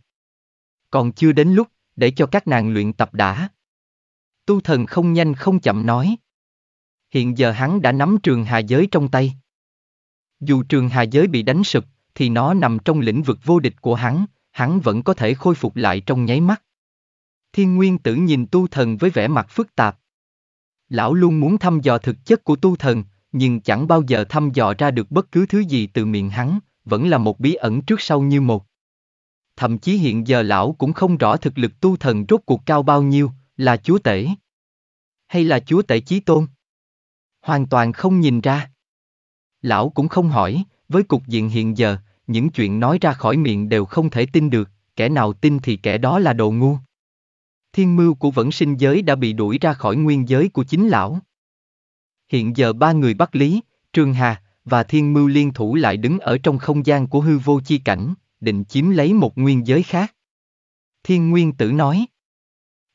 Còn chưa đến lúc, để cho các nàng luyện tập đã. Tu thần không nhanh không chậm nói. Hiện giờ hắn đã nắm trường hà giới trong tay. Dù trường hà giới bị đánh sụp, thì nó nằm trong lĩnh vực vô địch của hắn, hắn vẫn có thể khôi phục lại trong nháy mắt. Thiên Nguyên Tử nhìn tu thần với vẻ mặt phức tạp. Lão luôn muốn thăm dò thực chất của tu thần, nhưng chẳng bao giờ thăm dò ra được bất cứ thứ gì từ miệng hắn, vẫn là một bí ẩn trước sau như một. Thậm chí hiện giờ lão cũng không rõ thực lực tu thần rốt cuộc cao bao nhiêu, là chúa tể. Hay là chúa tể chí tôn? Hoàn toàn không nhìn ra. Lão cũng không hỏi, với cục diện hiện giờ, những chuyện nói ra khỏi miệng đều không thể tin được, kẻ nào tin thì kẻ đó là đồ ngu. Thiên mưu của vẫn sinh giới đã bị đuổi ra khỏi nguyên giới của chính lão. Hiện giờ ba người Bắc Lý, Trường Hà và Thiên mưu liên thủ lại đứng ở trong không gian của hư vô chi cảnh, định chiếm lấy một nguyên giới khác. Thiên Nguyên Tử nói.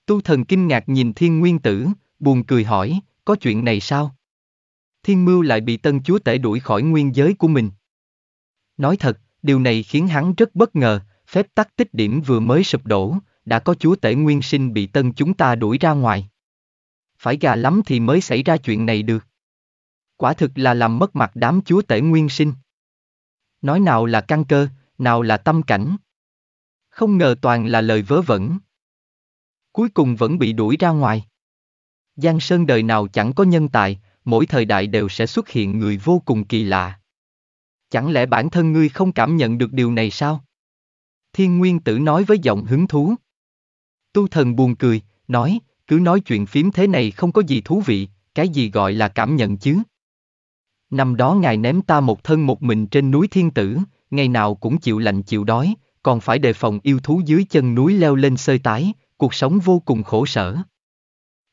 Tu thần kinh ngạc nhìn Thiên Nguyên Tử, buồn cười hỏi, có chuyện này sao? Thiên Mưu lại bị tân chúa tể đuổi khỏi nguyên giới của mình. Nói thật, Điều này khiến hắn rất bất ngờ, phép tắc tích điểm vừa mới sụp đổ, đã có chúa tể nguyên sinh bị tân chúng ta đuổi ra ngoài. Phải gà lắm thì mới xảy ra chuyện này được. Quả thực là làm mất mặt đám chúa tể nguyên sinh. Nói nào là căn cơ, nào là tâm cảnh. Không ngờ toàn là lời vớ vẩn. Cuối cùng vẫn bị đuổi ra ngoài. Giang sơn đời nào chẳng có nhân tài, mỗi thời đại đều sẽ xuất hiện người vô cùng kỳ lạ. Chẳng lẽ bản thân ngươi không cảm nhận được điều này sao? Thiên Nguyên Tử nói với giọng hứng thú. Tu thần buồn cười, nói, cứ nói chuyện phím thế này không có gì thú vị, cái gì gọi là cảm nhận chứ? Năm đó ngài ném ta một thân một mình trên núi thiên tử, ngày nào cũng chịu lạnh chịu đói, còn phải đề phòng yêu thú dưới chân núi leo lên sơi tái, cuộc sống vô cùng khổ sở.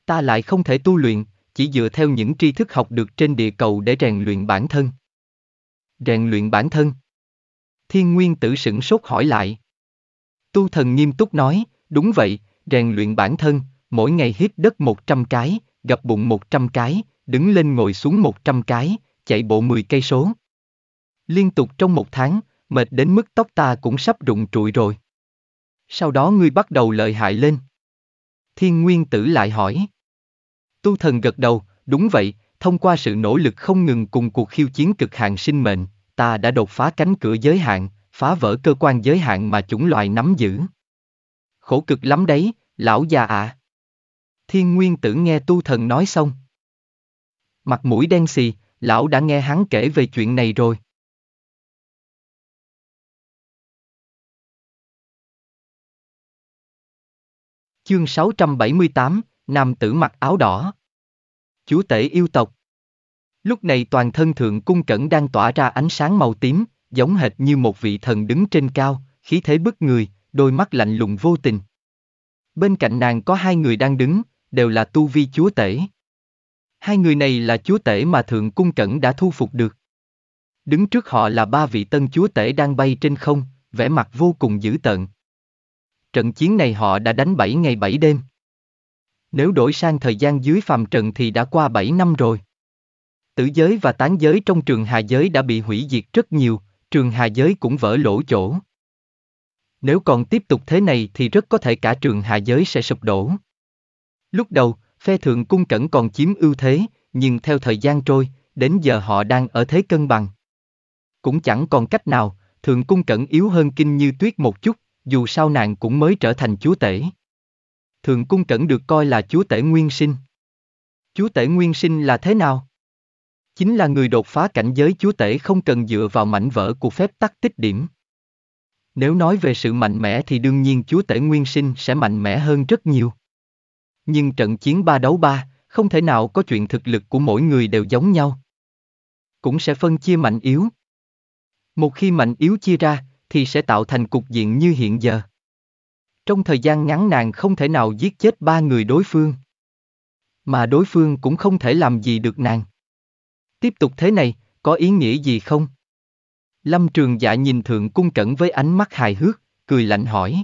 Ta lại không thể tu luyện, chỉ dựa theo những tri thức học được trên địa cầu để rèn luyện bản thân rèn luyện bản thân. Thiên nguyên tử sửng sốt hỏi lại. Tu thần nghiêm túc nói, đúng vậy, rèn luyện bản thân, mỗi ngày hít đất 100 cái, gập bụng 100 cái, đứng lên ngồi xuống 100 cái, chạy bộ 10 cây số. Liên tục trong một tháng, mệt đến mức tóc ta cũng sắp rụng trụi rồi. Sau đó ngươi bắt đầu lợi hại lên. Thiên nguyên tử lại hỏi. Tu thần gật đầu, đúng vậy, thông qua sự nỗ lực không ngừng cùng cuộc khiêu chiến cực hạn sinh mệnh, ta đã đột phá cánh cửa giới hạn, phá vỡ cơ quan giới hạn mà chủng loài nắm giữ. Khổ cực lắm đấy, lão già ạ. À. Thiên Nguyên Tử nghe tu thần nói xong. Mặt mũi đen xì, lão đã nghe hắn kể về chuyện này rồi. Chương 678, Nam tử mặc áo đỏ chúa tể yêu tộc. Lúc này toàn thân thượng cung cẩn đang tỏa ra ánh sáng màu tím, giống hệt như một vị thần đứng trên cao, khí thế bức người, đôi mắt lạnh lùng vô tình. Bên cạnh nàng có hai người đang đứng, đều là tu vi chúa tể. Hai người này là chúa tể mà thượng cung cẩn đã thu phục được. Đứng trước họ là ba vị tân chúa tể đang bay trên không, vẻ mặt vô cùng dữ tợn. Trận chiến này họ đã đánh bảy ngày bảy đêm. Nếu đổi sang thời gian dưới phàm trần thì đã qua 7 năm rồi. Tử giới và tán giới trong trường Hà giới đã bị hủy diệt rất nhiều, trường Hà giới cũng vỡ lỗ chỗ. Nếu còn tiếp tục thế này thì rất có thể cả trường Hà giới sẽ sụp đổ. Lúc đầu, phe thượng cung cẩn còn chiếm ưu thế, nhưng theo thời gian trôi, đến giờ họ đang ở thế cân bằng. Cũng chẳng còn cách nào, thượng cung cẩn yếu hơn kinh như tuyết một chút, dù sao nàng cũng mới trở thành chúa tể thường Cung Cẩn được coi là chúa tể nguyên sinh. Chúa tể nguyên sinh là thế nào? Chính là người đột phá cảnh giới chúa tể không cần dựa vào mảnh vỡ của phép tắc tích điểm. Nếu nói về sự mạnh mẽ thì đương nhiên chúa tể nguyên sinh sẽ mạnh mẽ hơn rất nhiều. Nhưng trận chiến ba đấu ba, không thể nào có chuyện thực lực của mỗi người đều giống nhau. Cũng sẽ phân chia mạnh yếu. Một khi mạnh yếu chia ra, thì sẽ tạo thành cục diện như hiện giờ. Trong thời gian ngắn nàng không thể nào giết chết ba người đối phương. Mà đối phương cũng không thể làm gì được nàng. Tiếp tục thế này, có ý nghĩa gì không? Lâm Trường Dạ nhìn Thượng Cung Cẩn với ánh mắt hài hước, cười lạnh hỏi.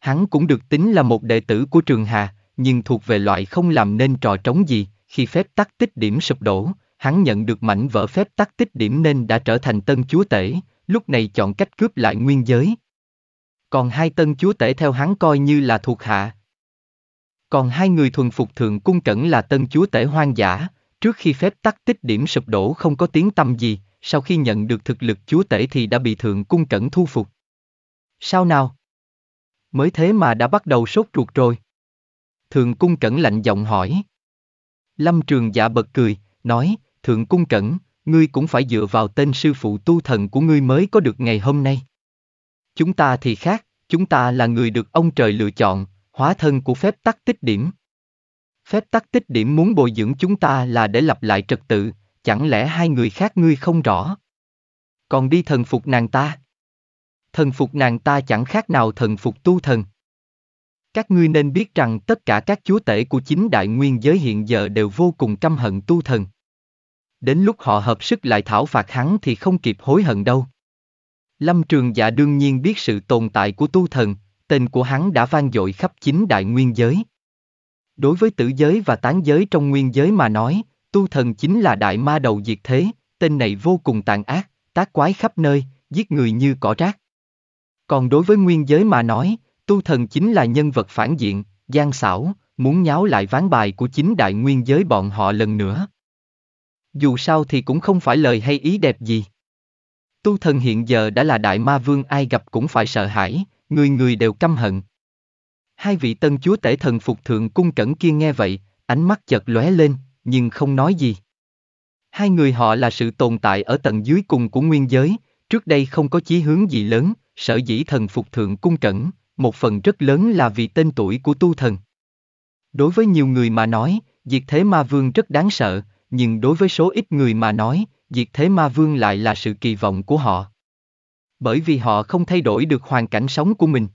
Hắn cũng được tính là một đệ tử của Trường Hà, nhưng thuộc về loại không làm nên trò trống gì, khi phép tắc tích điểm sụp đổ, hắn nhận được mảnh vỡ phép tắc tích điểm nên đã trở thành tân chúa tể, lúc này chọn cách cướp lại nguyên giới, còn hai tân chúa tể theo hắn coi như là thuộc hạ. Còn hai người thuần phục thượng cung cẩn là tân chúa tể hoang dã, trước khi phép tắc tích điểm sụp đổ không có tiếng tâm gì, sau khi nhận được thực lực chúa tể thì đã bị thượng cung cẩn thu phục. Sao nào? Mới thế mà đã bắt đầu sốt ruột rồi. Thượng cung cẩn lạnh giọng hỏi. Lâm trường dạ bật cười, nói, thượng cung cẩn, ngươi cũng phải dựa vào tên sư phụ tu thần của ngươi mới có được ngày hôm nay. Chúng ta thì khác, chúng ta là người được ông trời lựa chọn, hóa thân của phép tắc tích điểm. Phép tắc tích điểm muốn bồi dưỡng chúng ta là để lập lại trật tự, chẳng lẽ hai người khác ngươi không rõ? Còn đi thần phục nàng ta? Thần phục nàng ta chẳng khác nào thần phục tu thần. Các ngươi nên biết rằng tất cả các chúa tể của chính đại nguyên giới hiện giờ đều vô cùng căm hận tu thần. Đến lúc họ hợp sức lại thảo phạt hắn thì không kịp hối hận đâu. Lâm Trường Dạ đương nhiên biết sự tồn tại của tu thần, tên của hắn đã vang dội khắp chính đại nguyên giới. Đối với tử giới và tán giới trong nguyên giới mà nói, tu thần chính là đại ma đầu diệt thế, tên này vô cùng tàn ác, tác quái khắp nơi, giết người như cỏ rác. Còn đối với nguyên giới mà nói, tu thần chính là nhân vật phản diện, gian xảo, muốn nháo lại ván bài của chính đại nguyên giới bọn họ lần nữa. Dù sao thì cũng không phải lời hay ý đẹp gì. Tu thần hiện giờ đã là đại ma vương ai gặp cũng phải sợ hãi, người người đều căm hận. Hai vị tân chúa tể thần phục thượng cung cẩn kia nghe vậy, ánh mắt chợt lóe lên, nhưng không nói gì. Hai người họ là sự tồn tại ở tận dưới cùng của nguyên giới, trước đây không có chí hướng gì lớn, sở dĩ thần phục thượng cung cẩn, một phần rất lớn là vì tên tuổi của tu thần. Đối với nhiều người mà nói, diệt thế ma vương rất đáng sợ, nhưng đối với số ít người mà nói, diệt thế ma vương lại là sự kỳ vọng của họ. Bởi vì họ không thay đổi được hoàn cảnh sống của mình.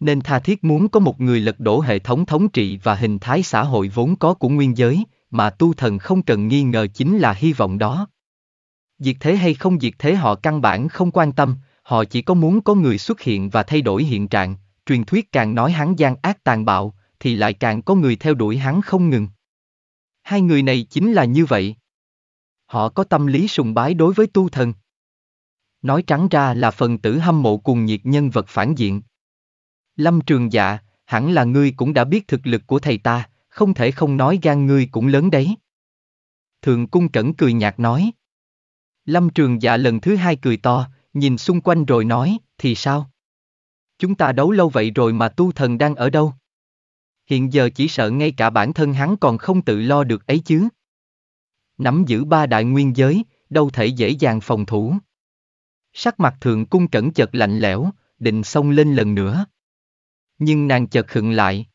Nên tha thiết muốn có một người lật đổ hệ thống thống trị và hình thái xã hội vốn có của nguyên giới, mà tu thần không cần nghi ngờ chính là hy vọng đó. Diệt thế hay không diệt thế họ căn bản không quan tâm, họ chỉ có muốn có người xuất hiện và thay đổi hiện trạng, truyền thuyết càng nói hắn gian ác tàn bạo, thì lại càng có người theo đuổi hắn không ngừng. Hai người này chính là như vậy. Họ có tâm lý sùng bái đối với tu thần. Nói trắng ra là phần tử hâm mộ cùng nhiệt nhân vật phản diện. Lâm Trường Dạ, hẳn là ngươi cũng đã biết thực lực của thầy ta, không thể không nói gan ngươi cũng lớn đấy. Thường cung cẩn cười nhạt nói. Lâm Trường Dạ lần thứ hai cười to, nhìn xung quanh rồi nói, thì sao? Chúng ta đấu lâu vậy rồi mà tu thần đang ở đâu? Hiện giờ chỉ sợ ngay cả bản thân hắn còn không tự lo được ấy chứ nắm giữ ba đại nguyên giới, đâu thể dễ dàng phòng thủ. Sắc mặt thượng cung cẩn chợt lạnh lẽo, định xông lên lần nữa. Nhưng nàng chợt khựng lại.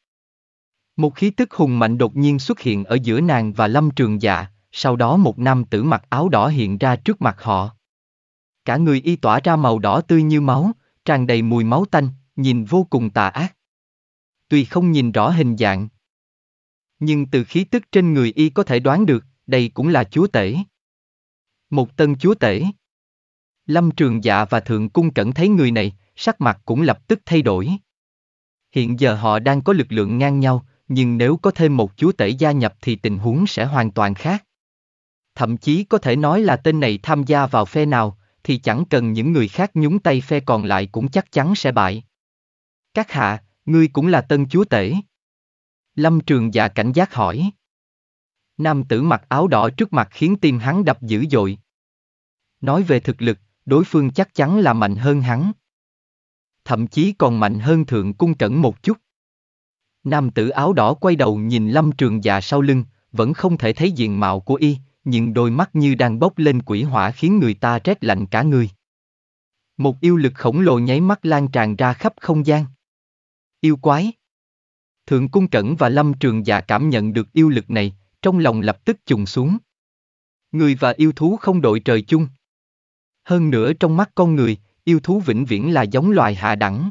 Một khí tức hùng mạnh đột nhiên xuất hiện ở giữa nàng và lâm trường dạ, sau đó một nam tử mặc áo đỏ hiện ra trước mặt họ. Cả người y tỏa ra màu đỏ tươi như máu, tràn đầy mùi máu tanh, nhìn vô cùng tà ác. Tuy không nhìn rõ hình dạng, nhưng từ khí tức trên người y có thể đoán được, đây cũng là chúa tể. Một tân chúa tể. Lâm Trường Dạ và Thượng Cung Cẩn thấy người này, sắc mặt cũng lập tức thay đổi. Hiện giờ họ đang có lực lượng ngang nhau, nhưng nếu có thêm một chúa tể gia nhập thì tình huống sẽ hoàn toàn khác. Thậm chí có thể nói là tên này tham gia vào phe nào, thì chẳng cần những người khác nhúng tay phe còn lại cũng chắc chắn sẽ bại. Các hạ, ngươi cũng là tân chúa tể. Lâm Trường Dạ cảnh giác hỏi. Nam tử mặc áo đỏ trước mặt khiến tim hắn đập dữ dội. Nói về thực lực, đối phương chắc chắn là mạnh hơn hắn. Thậm chí còn mạnh hơn thượng cung cẩn một chút. Nam tử áo đỏ quay đầu nhìn lâm trường già sau lưng, vẫn không thể thấy diện mạo của y, nhưng đôi mắt như đang bốc lên quỷ hỏa khiến người ta rét lạnh cả người. Một yêu lực khổng lồ nháy mắt lan tràn ra khắp không gian. Yêu quái! Thượng Cung Cẩn và Lâm Trường già cảm nhận được yêu lực này, trong lòng lập tức trùng xuống. Người và yêu thú không đội trời chung. Hơn nữa trong mắt con người, yêu thú vĩnh viễn là giống loài hạ đẳng.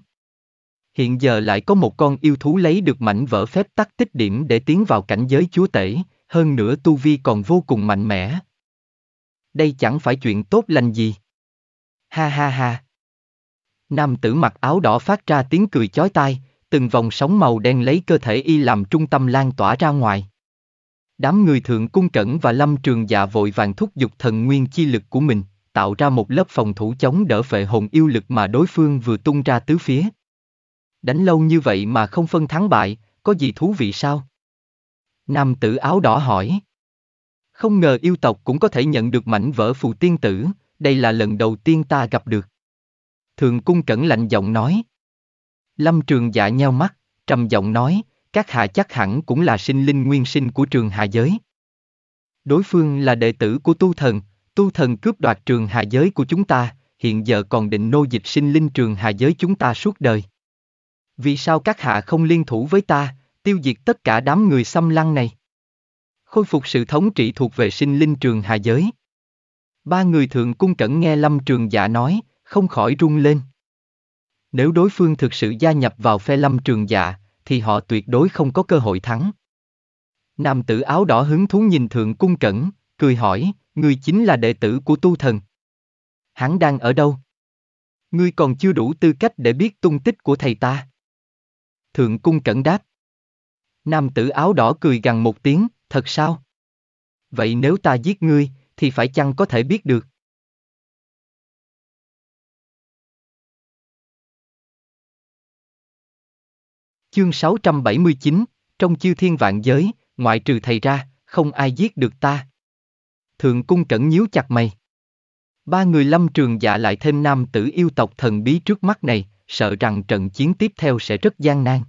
Hiện giờ lại có một con yêu thú lấy được mảnh vỡ phép tắc tích điểm để tiến vào cảnh giới chúa tể, hơn nữa tu vi còn vô cùng mạnh mẽ. Đây chẳng phải chuyện tốt lành gì. Ha ha ha. Nam tử mặc áo đỏ phát ra tiếng cười chói tai, từng vòng sóng màu đen lấy cơ thể y làm trung tâm lan tỏa ra ngoài. Đám người thượng cung cẩn và lâm trường dạ vội vàng thúc giục thần nguyên chi lực của mình, tạo ra một lớp phòng thủ chống đỡ phệ hồn yêu lực mà đối phương vừa tung ra tứ phía. Đánh lâu như vậy mà không phân thắng bại, có gì thú vị sao? Nam tử áo đỏ hỏi. Không ngờ yêu tộc cũng có thể nhận được mảnh vỡ phù tiên tử, đây là lần đầu tiên ta gặp được. Thường cung cẩn lạnh giọng nói. Lâm trường dạ nheo mắt, trầm giọng nói, các hạ chắc hẳn cũng là sinh linh nguyên sinh của trường hạ giới. Đối phương là đệ tử của tu thần, tu thần cướp đoạt trường hạ giới của chúng ta, hiện giờ còn định nô dịch sinh linh trường hạ giới chúng ta suốt đời. Vì sao các hạ không liên thủ với ta, tiêu diệt tất cả đám người xâm lăng này? Khôi phục sự thống trị thuộc về sinh linh trường hạ giới. Ba người thượng cung cẩn nghe lâm trường giả dạ nói, không khỏi run lên. Nếu đối phương thực sự gia nhập vào phe lâm trường dạ, thì họ tuyệt đối không có cơ hội thắng. Nam tử áo đỏ hứng thú nhìn thượng cung cẩn, cười hỏi, ngươi chính là đệ tử của tu thần. Hắn đang ở đâu? Ngươi còn chưa đủ tư cách để biết tung tích của thầy ta. Thượng cung cẩn đáp. Nam tử áo đỏ cười gằn một tiếng, thật sao? Vậy nếu ta giết ngươi, thì phải chăng có thể biết được? Chương 679, trong chiêu thiên vạn giới, ngoại trừ thầy ra, không ai giết được ta. Thượng cung cẩn nhíu chặt mày. Ba người lâm trường dạ lại thêm nam tử yêu tộc thần bí trước mắt này, sợ rằng trận chiến tiếp theo sẽ rất gian nan.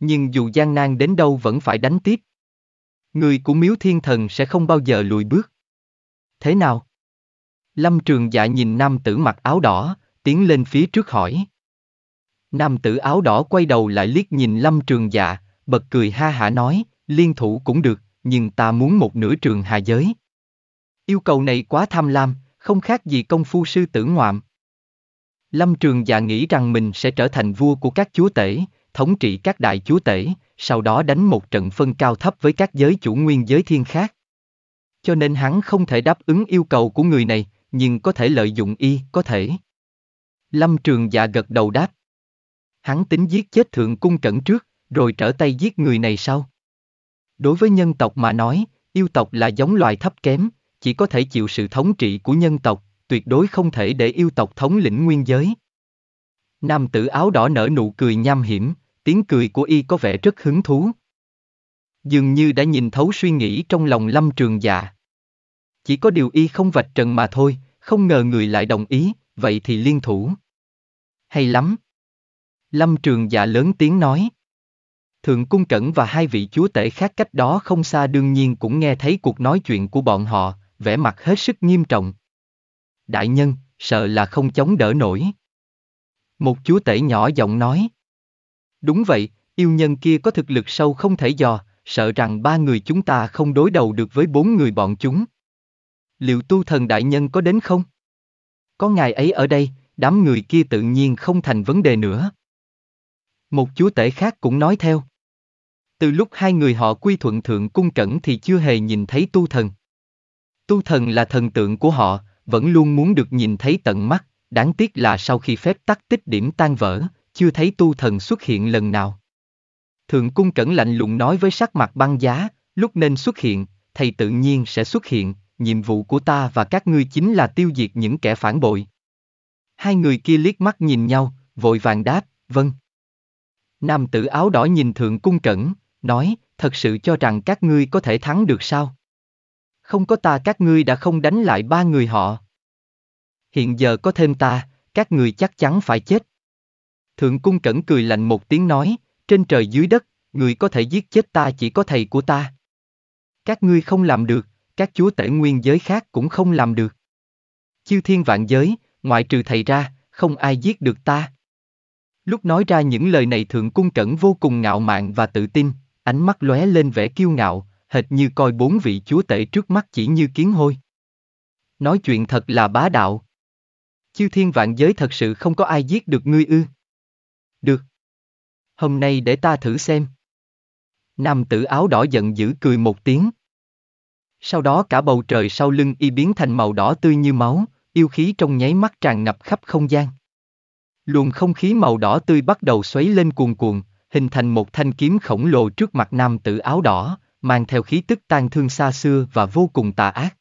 Nhưng dù gian nan đến đâu vẫn phải đánh tiếp. Người của miếu thiên thần sẽ không bao giờ lùi bước. Thế nào? Lâm trường dạ nhìn nam tử mặc áo đỏ, tiến lên phía trước hỏi. Nam tử áo đỏ quay đầu lại liếc nhìn Lâm Trường Dạ, bật cười ha hả nói, liên thủ cũng được, nhưng ta muốn một nửa trường Hà giới. Yêu cầu này quá tham lam, không khác gì công phu sư tử ngoạm. Lâm Trường Dạ nghĩ rằng mình sẽ trở thành vua của các chúa tể, thống trị các đại chúa tể, sau đó đánh một trận phân cao thấp với các giới chủ nguyên giới thiên khác. Cho nên hắn không thể đáp ứng yêu cầu của người này, nhưng có thể lợi dụng y, có thể. Lâm Trường Dạ gật đầu đáp hắn tính giết chết thượng cung cẩn trước, rồi trở tay giết người này sau. Đối với nhân tộc mà nói, yêu tộc là giống loài thấp kém, chỉ có thể chịu sự thống trị của nhân tộc, tuyệt đối không thể để yêu tộc thống lĩnh nguyên giới. Nam tử áo đỏ nở nụ cười nham hiểm, tiếng cười của y có vẻ rất hứng thú. Dường như đã nhìn thấu suy nghĩ trong lòng lâm trường dạ. Chỉ có điều y không vạch trần mà thôi, không ngờ người lại đồng ý, vậy thì liên thủ. Hay lắm. Lâm Trường Dạ lớn tiếng nói. Thượng Cung Cẩn và hai vị chúa tể khác cách đó không xa đương nhiên cũng nghe thấy cuộc nói chuyện của bọn họ, vẻ mặt hết sức nghiêm trọng. Đại nhân, sợ là không chống đỡ nổi. Một chúa tể nhỏ giọng nói. Đúng vậy, yêu nhân kia có thực lực sâu không thể dò, sợ rằng ba người chúng ta không đối đầu được với bốn người bọn chúng. Liệu tu thần đại nhân có đến không? Có ngài ấy ở đây, đám người kia tự nhiên không thành vấn đề nữa. Một chúa tể khác cũng nói theo. Từ lúc hai người họ quy thuận thượng cung cẩn thì chưa hề nhìn thấy tu thần. Tu thần là thần tượng của họ, vẫn luôn muốn được nhìn thấy tận mắt, đáng tiếc là sau khi phép tắc tích điểm tan vỡ, chưa thấy tu thần xuất hiện lần nào. Thượng cung cẩn lạnh lùng nói với sắc mặt băng giá, lúc nên xuất hiện, thầy tự nhiên sẽ xuất hiện, nhiệm vụ của ta và các ngươi chính là tiêu diệt những kẻ phản bội. Hai người kia liếc mắt nhìn nhau, vội vàng đáp, vâng. Nam tử áo đỏ nhìn thượng cung cẩn, nói, thật sự cho rằng các ngươi có thể thắng được sao? Không có ta các ngươi đã không đánh lại ba người họ. Hiện giờ có thêm ta, các ngươi chắc chắn phải chết. Thượng cung cẩn cười lạnh một tiếng nói, trên trời dưới đất, người có thể giết chết ta chỉ có thầy của ta. Các ngươi không làm được, các chúa tể nguyên giới khác cũng không làm được. Chiêu thiên vạn giới, ngoại trừ thầy ra, không ai giết được ta. Lúc nói ra những lời này Thượng Cung Cẩn vô cùng ngạo mạn và tự tin, ánh mắt lóe lên vẻ kiêu ngạo, hệt như coi bốn vị chúa tể trước mắt chỉ như kiến hôi. Nói chuyện thật là bá đạo. chiêu thiên vạn giới thật sự không có ai giết được ngươi ư. Được. Hôm nay để ta thử xem. Nam tử áo đỏ giận dữ cười một tiếng. Sau đó cả bầu trời sau lưng y biến thành màu đỏ tươi như máu, yêu khí trong nháy mắt tràn ngập khắp không gian. Luồng không khí màu đỏ tươi bắt đầu xoáy lên cuồn cuộn, hình thành một thanh kiếm khổng lồ trước mặt nam tử áo đỏ, mang theo khí tức tan thương xa xưa và vô cùng tà ác.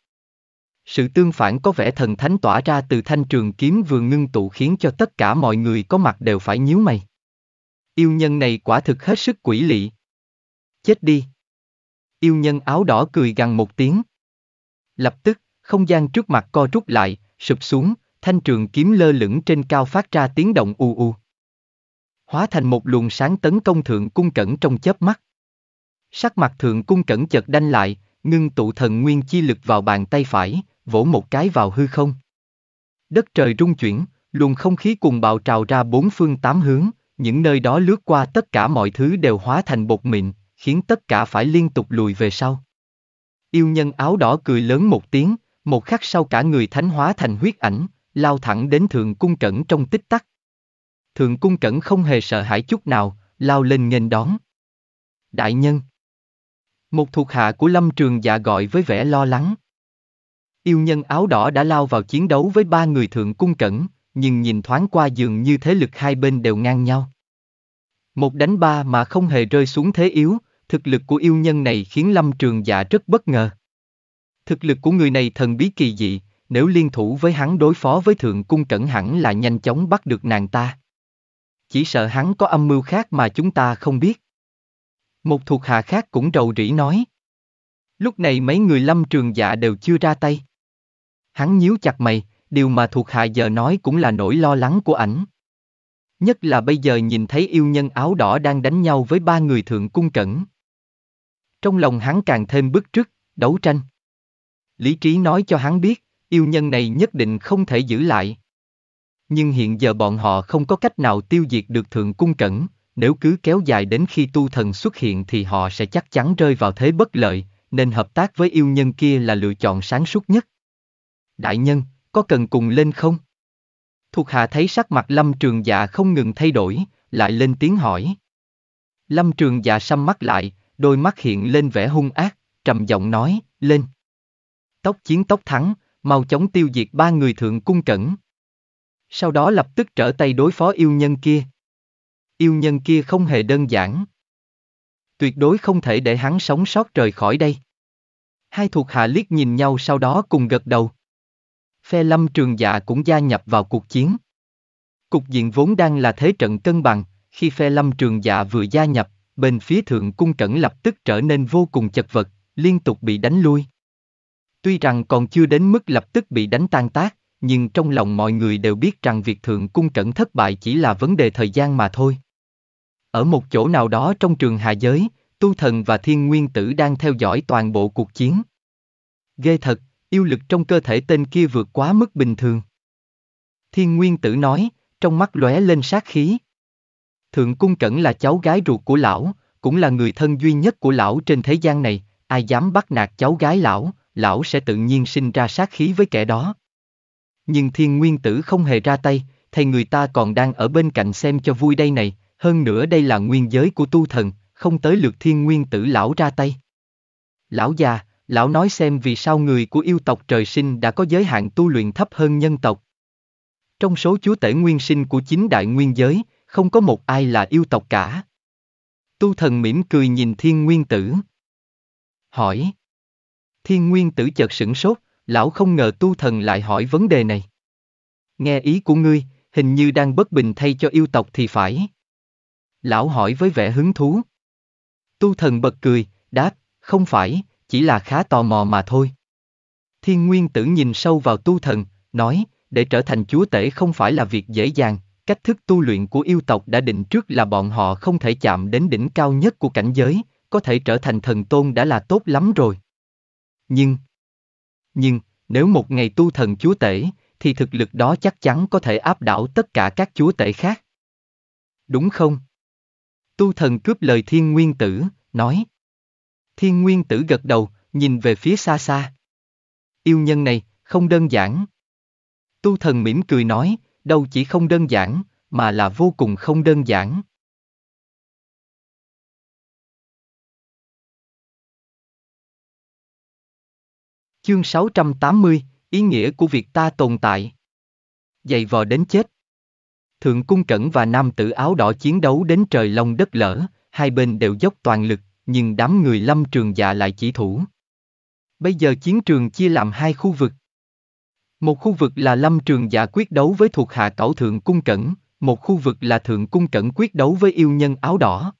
Sự tương phản có vẻ thần thánh tỏa ra từ thanh trường kiếm vừa ngưng tụ khiến cho tất cả mọi người có mặt đều phải nhíu mày. Yêu nhân này quả thực hết sức quỷ lị. Chết đi. Yêu nhân áo đỏ cười gằn một tiếng. Lập tức, không gian trước mặt co rút lại, sụp xuống, thanh trường kiếm lơ lửng trên cao phát ra tiếng động u u. Hóa thành một luồng sáng tấn công thượng cung cẩn trong chớp mắt. Sắc mặt thượng cung cẩn chợt đanh lại, ngưng tụ thần nguyên chi lực vào bàn tay phải, vỗ một cái vào hư không. Đất trời rung chuyển, luồng không khí cùng bạo trào ra bốn phương tám hướng, những nơi đó lướt qua tất cả mọi thứ đều hóa thành bột mịn, khiến tất cả phải liên tục lùi về sau. Yêu nhân áo đỏ cười lớn một tiếng, một khắc sau cả người thánh hóa thành huyết ảnh, lao thẳng đến thượng cung cẩn trong tích tắc. Thượng cung cẩn không hề sợ hãi chút nào, lao lên nghênh đón. Đại nhân Một thuộc hạ của lâm trường dạ gọi với vẻ lo lắng. Yêu nhân áo đỏ đã lao vào chiến đấu với ba người thượng cung cẩn, nhưng nhìn thoáng qua dường như thế lực hai bên đều ngang nhau. Một đánh ba mà không hề rơi xuống thế yếu, thực lực của yêu nhân này khiến lâm trường dạ rất bất ngờ. Thực lực của người này thần bí kỳ dị, nếu liên thủ với hắn đối phó với thượng cung cẩn hẳn là nhanh chóng bắt được nàng ta. Chỉ sợ hắn có âm mưu khác mà chúng ta không biết. Một thuộc hạ khác cũng rầu rĩ nói. Lúc này mấy người lâm trường dạ đều chưa ra tay. Hắn nhíu chặt mày, điều mà thuộc hạ giờ nói cũng là nỗi lo lắng của ảnh. Nhất là bây giờ nhìn thấy yêu nhân áo đỏ đang đánh nhau với ba người thượng cung cẩn. Trong lòng hắn càng thêm bức trước đấu tranh. Lý trí nói cho hắn biết, yêu nhân này nhất định không thể giữ lại. Nhưng hiện giờ bọn họ không có cách nào tiêu diệt được thượng cung cẩn, nếu cứ kéo dài đến khi tu thần xuất hiện thì họ sẽ chắc chắn rơi vào thế bất lợi, nên hợp tác với yêu nhân kia là lựa chọn sáng suốt nhất. Đại nhân, có cần cùng lên không? Thuộc hạ thấy sắc mặt lâm trường dạ không ngừng thay đổi, lại lên tiếng hỏi. Lâm trường dạ săm mắt lại, đôi mắt hiện lên vẻ hung ác, trầm giọng nói, lên. Tóc chiến tóc thắng, mau chóng tiêu diệt ba người thượng cung cẩn. Sau đó lập tức trở tay đối phó yêu nhân kia. Yêu nhân kia không hề đơn giản. Tuyệt đối không thể để hắn sống sót rời khỏi đây. Hai thuộc hạ liếc nhìn nhau sau đó cùng gật đầu. Phe lâm trường dạ cũng gia nhập vào cuộc chiến. Cục diện vốn đang là thế trận cân bằng, khi phe lâm trường dạ vừa gia nhập, bên phía thượng cung cẩn lập tức trở nên vô cùng chật vật, liên tục bị đánh lui. Tuy rằng còn chưa đến mức lập tức bị đánh tan tác, nhưng trong lòng mọi người đều biết rằng việc thượng cung trận thất bại chỉ là vấn đề thời gian mà thôi. Ở một chỗ nào đó trong trường hạ giới, tu thần và thiên nguyên tử đang theo dõi toàn bộ cuộc chiến. Ghê thật, yêu lực trong cơ thể tên kia vượt quá mức bình thường. Thiên nguyên tử nói, trong mắt lóe lên sát khí. Thượng cung cẩn là cháu gái ruột của lão, cũng là người thân duy nhất của lão trên thế gian này, ai dám bắt nạt cháu gái lão, lão sẽ tự nhiên sinh ra sát khí với kẻ đó. Nhưng thiên nguyên tử không hề ra tay, thầy người ta còn đang ở bên cạnh xem cho vui đây này, hơn nữa đây là nguyên giới của tu thần, không tới lượt thiên nguyên tử lão ra tay. Lão già, lão nói xem vì sao người của yêu tộc trời sinh đã có giới hạn tu luyện thấp hơn nhân tộc. Trong số chúa tể nguyên sinh của chính đại nguyên giới, không có một ai là yêu tộc cả. Tu thần mỉm cười nhìn thiên nguyên tử. Hỏi. Thiên Nguyên Tử chợt sửng sốt, lão không ngờ tu thần lại hỏi vấn đề này. Nghe ý của ngươi, hình như đang bất bình thay cho yêu tộc thì phải. Lão hỏi với vẻ hứng thú. Tu thần bật cười, đáp, không phải, chỉ là khá tò mò mà thôi. Thiên Nguyên Tử nhìn sâu vào tu thần, nói, để trở thành chúa tể không phải là việc dễ dàng, cách thức tu luyện của yêu tộc đã định trước là bọn họ không thể chạm đến đỉnh cao nhất của cảnh giới, có thể trở thành thần tôn đã là tốt lắm rồi. Nhưng, nhưng, nếu một ngày tu thần chúa tể, thì thực lực đó chắc chắn có thể áp đảo tất cả các chúa tể khác. Đúng không? Tu thần cướp lời thiên nguyên tử, nói. Thiên nguyên tử gật đầu, nhìn về phía xa xa. Yêu nhân này, không đơn giản. Tu thần mỉm cười nói, đâu chỉ không đơn giản, mà là vô cùng không đơn giản. Chương 680, ý nghĩa của việc ta tồn tại. Dày vò đến chết. Thượng Cung Cẩn và nam tử áo đỏ chiến đấu đến trời long đất lở, hai bên đều dốc toàn lực, nhưng đám người lâm trường dạ lại chỉ thủ. Bây giờ chiến trường chia làm hai khu vực. Một khu vực là lâm trường dạ quyết đấu với thuộc hạ cẩu Thượng Cung Cẩn, một khu vực là Thượng Cung Cẩn quyết đấu với yêu nhân áo đỏ.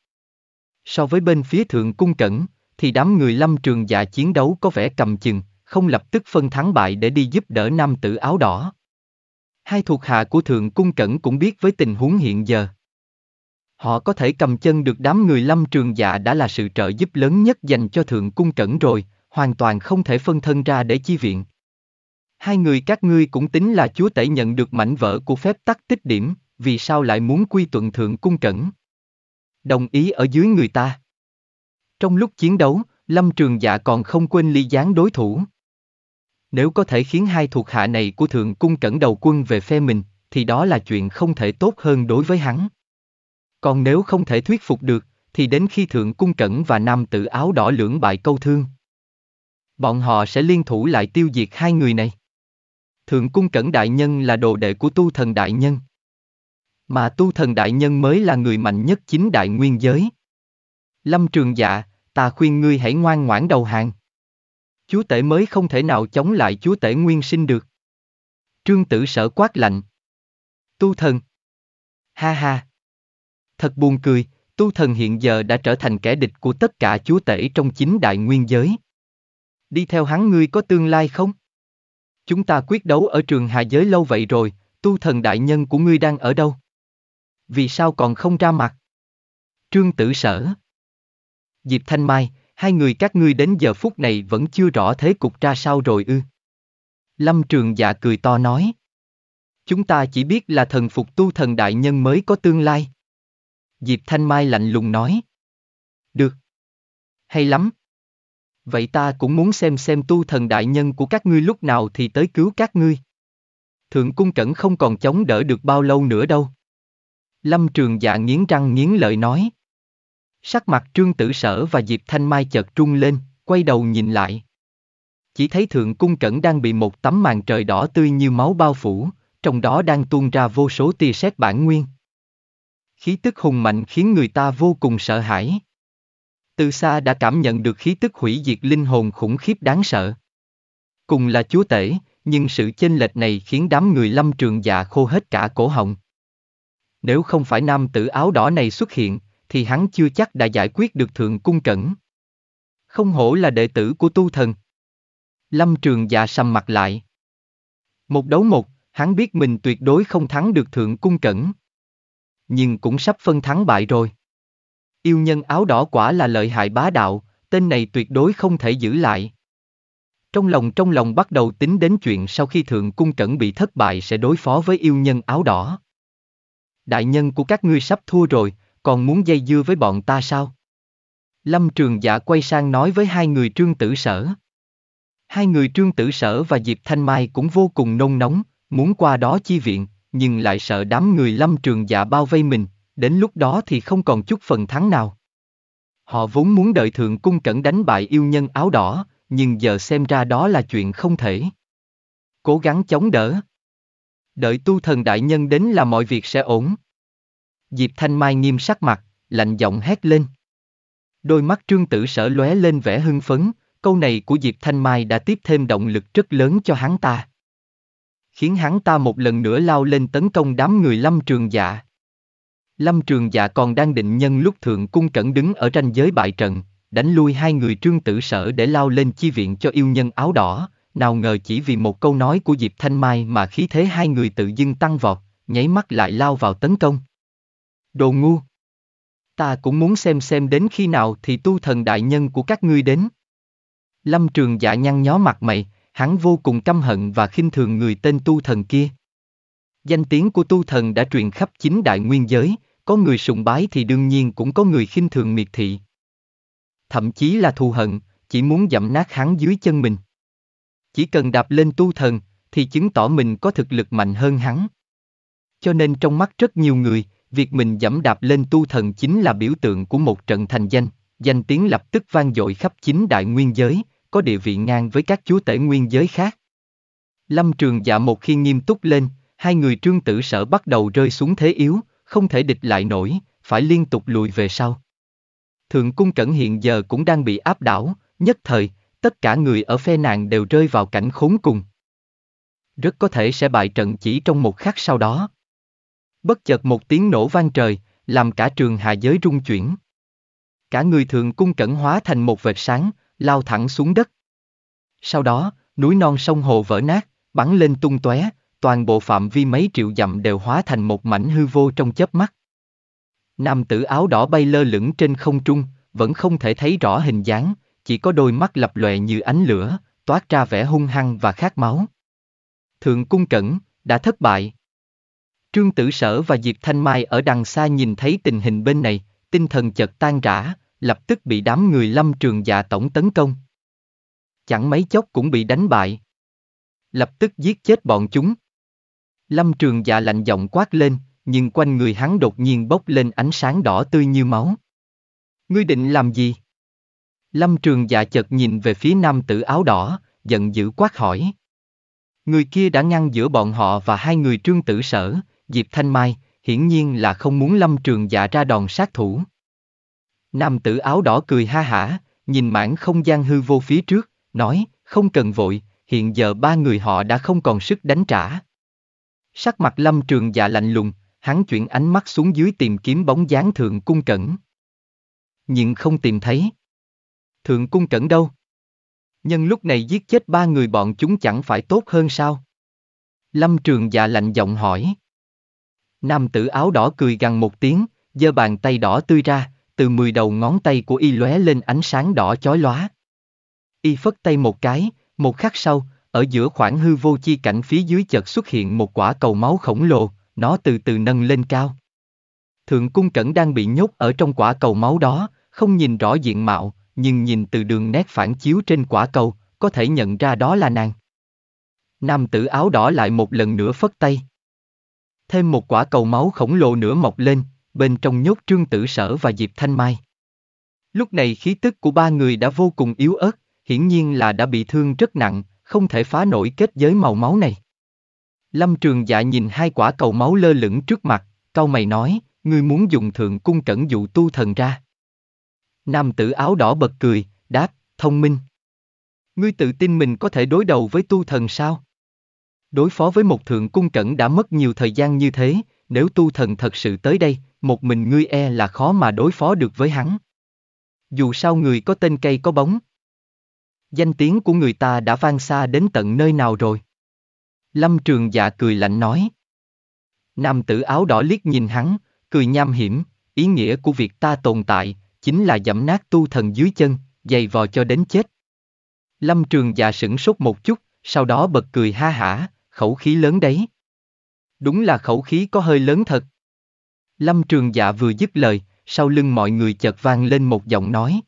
So với bên phía Thượng Cung Cẩn, thì đám người lâm trường dạ chiến đấu có vẻ cầm chừng, không lập tức phân thắng bại để đi giúp đỡ nam tử áo đỏ. Hai thuộc hạ của Thượng Cung Cẩn cũng biết với tình huống hiện giờ. Họ có thể cầm chân được đám người lâm trường dạ đã là sự trợ giúp lớn nhất dành cho Thượng Cung Cẩn rồi, hoàn toàn không thể phân thân ra để chi viện. Hai người các ngươi cũng tính là chúa tể nhận được mảnh vỡ của phép tắc tích điểm, vì sao lại muốn quy tuận Thượng Cung Cẩn? Đồng ý ở dưới người ta. Trong lúc chiến đấu, Lâm Trường Dạ còn không quên ly gián đối thủ. Nếu có thể khiến hai thuộc hạ này của thượng cung cẩn đầu quân về phe mình, thì đó là chuyện không thể tốt hơn đối với hắn. Còn nếu không thể thuyết phục được, thì đến khi thượng cung cẩn và nam tử áo đỏ lưỡng bại câu thương. Bọn họ sẽ liên thủ lại tiêu diệt hai người này. Thượng cung cẩn đại nhân là đồ đệ của tu thần đại nhân. Mà tu thần đại nhân mới là người mạnh nhất chính đại nguyên giới. Lâm trường dạ, ta khuyên ngươi hãy ngoan ngoãn đầu hàng chúa tể mới không thể nào chống lại chúa tể nguyên sinh được. Trương tử sở quát lạnh. Tu thần. Ha ha. Thật buồn cười, tu thần hiện giờ đã trở thành kẻ địch của tất cả chúa tể trong chính đại nguyên giới. Đi theo hắn ngươi có tương lai không? Chúng ta quyết đấu ở trường hạ giới lâu vậy rồi, tu thần đại nhân của ngươi đang ở đâu? Vì sao còn không ra mặt? Trương tử sở. Diệp Thanh Mai, hai người các ngươi đến giờ phút này vẫn chưa rõ thế cục ra sao rồi ư. Lâm Trường Dạ cười to nói. Chúng ta chỉ biết là thần phục tu thần đại nhân mới có tương lai. Diệp Thanh Mai lạnh lùng nói. Được. Hay lắm. Vậy ta cũng muốn xem xem tu thần đại nhân của các ngươi lúc nào thì tới cứu các ngươi. Thượng cung cẩn không còn chống đỡ được bao lâu nữa đâu. Lâm Trường Dạ nghiến răng nghiến lợi nói. Sắc mặt trương tử sở và Diệp Thanh Mai chợt trung lên, quay đầu nhìn lại. Chỉ thấy thượng cung cẩn đang bị một tấm màn trời đỏ tươi như máu bao phủ, trong đó đang tuôn ra vô số tia sét bản nguyên. Khí tức hùng mạnh khiến người ta vô cùng sợ hãi. Từ xa đã cảm nhận được khí tức hủy diệt linh hồn khủng khiếp đáng sợ. Cùng là chúa tể, nhưng sự chênh lệch này khiến đám người lâm trường già dạ khô hết cả cổ họng. Nếu không phải nam tử áo đỏ này xuất hiện, thì hắn chưa chắc đã giải quyết được thượng cung trẫn. Không hổ là đệ tử của tu thần. Lâm trường già sầm mặt lại. Một đấu một, hắn biết mình tuyệt đối không thắng được thượng cung trẫn. Nhưng cũng sắp phân thắng bại rồi. Yêu nhân áo đỏ quả là lợi hại bá đạo, tên này tuyệt đối không thể giữ lại. Trong lòng trong lòng bắt đầu tính đến chuyện sau khi thượng cung trẫn bị thất bại sẽ đối phó với yêu nhân áo đỏ. Đại nhân của các ngươi sắp thua rồi, còn muốn dây dưa với bọn ta sao? Lâm Trường Dạ quay sang nói với hai người trương tử sở. Hai người trương tử sở và Diệp Thanh Mai cũng vô cùng nôn nóng, muốn qua đó chi viện, nhưng lại sợ đám người Lâm Trường Dạ bao vây mình, đến lúc đó thì không còn chút phần thắng nào. Họ vốn muốn đợi Thượng Cung Cẩn đánh bại yêu nhân áo đỏ, nhưng giờ xem ra đó là chuyện không thể. Cố gắng chống đỡ. Đợi tu thần đại nhân đến là mọi việc sẽ ổn. Diệp Thanh Mai nghiêm sắc mặt, lạnh giọng hét lên. Đôi mắt trương tử sở lóe lên vẻ hưng phấn, câu này của Diệp Thanh Mai đã tiếp thêm động lực rất lớn cho hắn ta. Khiến hắn ta một lần nữa lao lên tấn công đám người lâm trường dạ. Lâm trường dạ còn đang định nhân lúc thượng cung cẩn đứng ở ranh giới bại trận, đánh lui hai người trương tử sở để lao lên chi viện cho yêu nhân áo đỏ, nào ngờ chỉ vì một câu nói của Diệp Thanh Mai mà khí thế hai người tự dưng tăng vọt, nháy mắt lại lao vào tấn công. Đồ ngu! Ta cũng muốn xem xem đến khi nào thì tu thần đại nhân của các ngươi đến. Lâm trường dạ nhăn nhó mặt mày, hắn vô cùng căm hận và khinh thường người tên tu thần kia. Danh tiếng của tu thần đã truyền khắp chính đại nguyên giới, có người sùng bái thì đương nhiên cũng có người khinh thường miệt thị. Thậm chí là thù hận, chỉ muốn dẫm nát hắn dưới chân mình. Chỉ cần đạp lên tu thần, thì chứng tỏ mình có thực lực mạnh hơn hắn. Cho nên trong mắt rất nhiều người, việc mình dẫm đạp lên tu thần chính là biểu tượng của một trận thành danh, danh tiếng lập tức vang dội khắp chính đại nguyên giới, có địa vị ngang với các chúa tể nguyên giới khác. Lâm Trường Dạ một khi nghiêm túc lên, hai người trương tử sở bắt đầu rơi xuống thế yếu, không thể địch lại nổi, phải liên tục lùi về sau. Thượng cung cẩn hiện giờ cũng đang bị áp đảo, nhất thời, tất cả người ở phe nàng đều rơi vào cảnh khốn cùng. Rất có thể sẽ bại trận chỉ trong một khắc sau đó. Bất chợt một tiếng nổ vang trời, làm cả trường hạ giới rung chuyển. Cả người thường cung cẩn hóa thành một vệt sáng, lao thẳng xuống đất. Sau đó, núi non sông hồ vỡ nát, bắn lên tung tóe, toàn bộ phạm vi mấy triệu dặm đều hóa thành một mảnh hư vô trong chớp mắt. Nam tử áo đỏ bay lơ lửng trên không trung, vẫn không thể thấy rõ hình dáng, chỉ có đôi mắt lập lòe như ánh lửa, toát ra vẻ hung hăng và khát máu. Thượng cung cẩn, đã thất bại. Trương Tử Sở và Diệp Thanh Mai ở đằng xa nhìn thấy tình hình bên này, tinh thần chợt tan rã, lập tức bị đám người lâm trường dạ tổng tấn công. Chẳng mấy chốc cũng bị đánh bại. Lập tức giết chết bọn chúng. Lâm trường dạ lạnh giọng quát lên, nhưng quanh người hắn đột nhiên bốc lên ánh sáng đỏ tươi như máu. Ngươi định làm gì? Lâm trường dạ chợt nhìn về phía nam tử áo đỏ, giận dữ quát hỏi. Người kia đã ngăn giữa bọn họ và hai người trương tử sở, Diệp Thanh Mai, hiển nhiên là không muốn lâm trường dạ ra đòn sát thủ. Nam tử áo đỏ cười ha hả, nhìn mảng không gian hư vô phía trước, nói, không cần vội, hiện giờ ba người họ đã không còn sức đánh trả. Sắc mặt lâm trường dạ lạnh lùng, hắn chuyển ánh mắt xuống dưới tìm kiếm bóng dáng thượng cung cẩn. Nhưng không tìm thấy. Thượng cung cẩn đâu? Nhân lúc này giết chết ba người bọn chúng chẳng phải tốt hơn sao? Lâm trường dạ lạnh giọng hỏi. Nam tử áo đỏ cười gằn một tiếng, giơ bàn tay đỏ tươi ra, từ mười đầu ngón tay của y lóe lên ánh sáng đỏ chói lóa. Y phất tay một cái, một khắc sau, ở giữa khoảng hư vô chi cảnh phía dưới chợt xuất hiện một quả cầu máu khổng lồ, nó từ từ nâng lên cao. Thượng cung cẩn đang bị nhốt ở trong quả cầu máu đó, không nhìn rõ diện mạo, nhưng nhìn từ đường nét phản chiếu trên quả cầu, có thể nhận ra đó là nàng. Nam tử áo đỏ lại một lần nữa phất tay thêm một quả cầu máu khổng lồ nữa mọc lên, bên trong nhốt trương tử sở và Diệp Thanh Mai. Lúc này khí tức của ba người đã vô cùng yếu ớt, hiển nhiên là đã bị thương rất nặng, không thể phá nổi kết giới màu máu này. Lâm Trường Dạ nhìn hai quả cầu máu lơ lửng trước mặt, cau mày nói, ngươi muốn dùng thượng cung cẩn dụ tu thần ra. Nam tử áo đỏ bật cười, đáp, thông minh. Ngươi tự tin mình có thể đối đầu với tu thần sao? Đối phó với một thượng cung cẩn đã mất nhiều thời gian như thế, nếu tu thần thật sự tới đây, một mình ngươi e là khó mà đối phó được với hắn. Dù sao người có tên cây có bóng. Danh tiếng của người ta đã vang xa đến tận nơi nào rồi. Lâm Trường Dạ cười lạnh nói. Nam tử áo đỏ liếc nhìn hắn, cười nham hiểm, ý nghĩa của việc ta tồn tại, chính là dẫm nát tu thần dưới chân, giày vò cho đến chết. Lâm Trường Dạ sửng sốt một chút, sau đó bật cười ha hả, khẩu khí lớn đấy. Đúng là khẩu khí có hơi lớn thật. Lâm Trường Dạ vừa dứt lời, sau lưng mọi người chợt vang lên một giọng nói.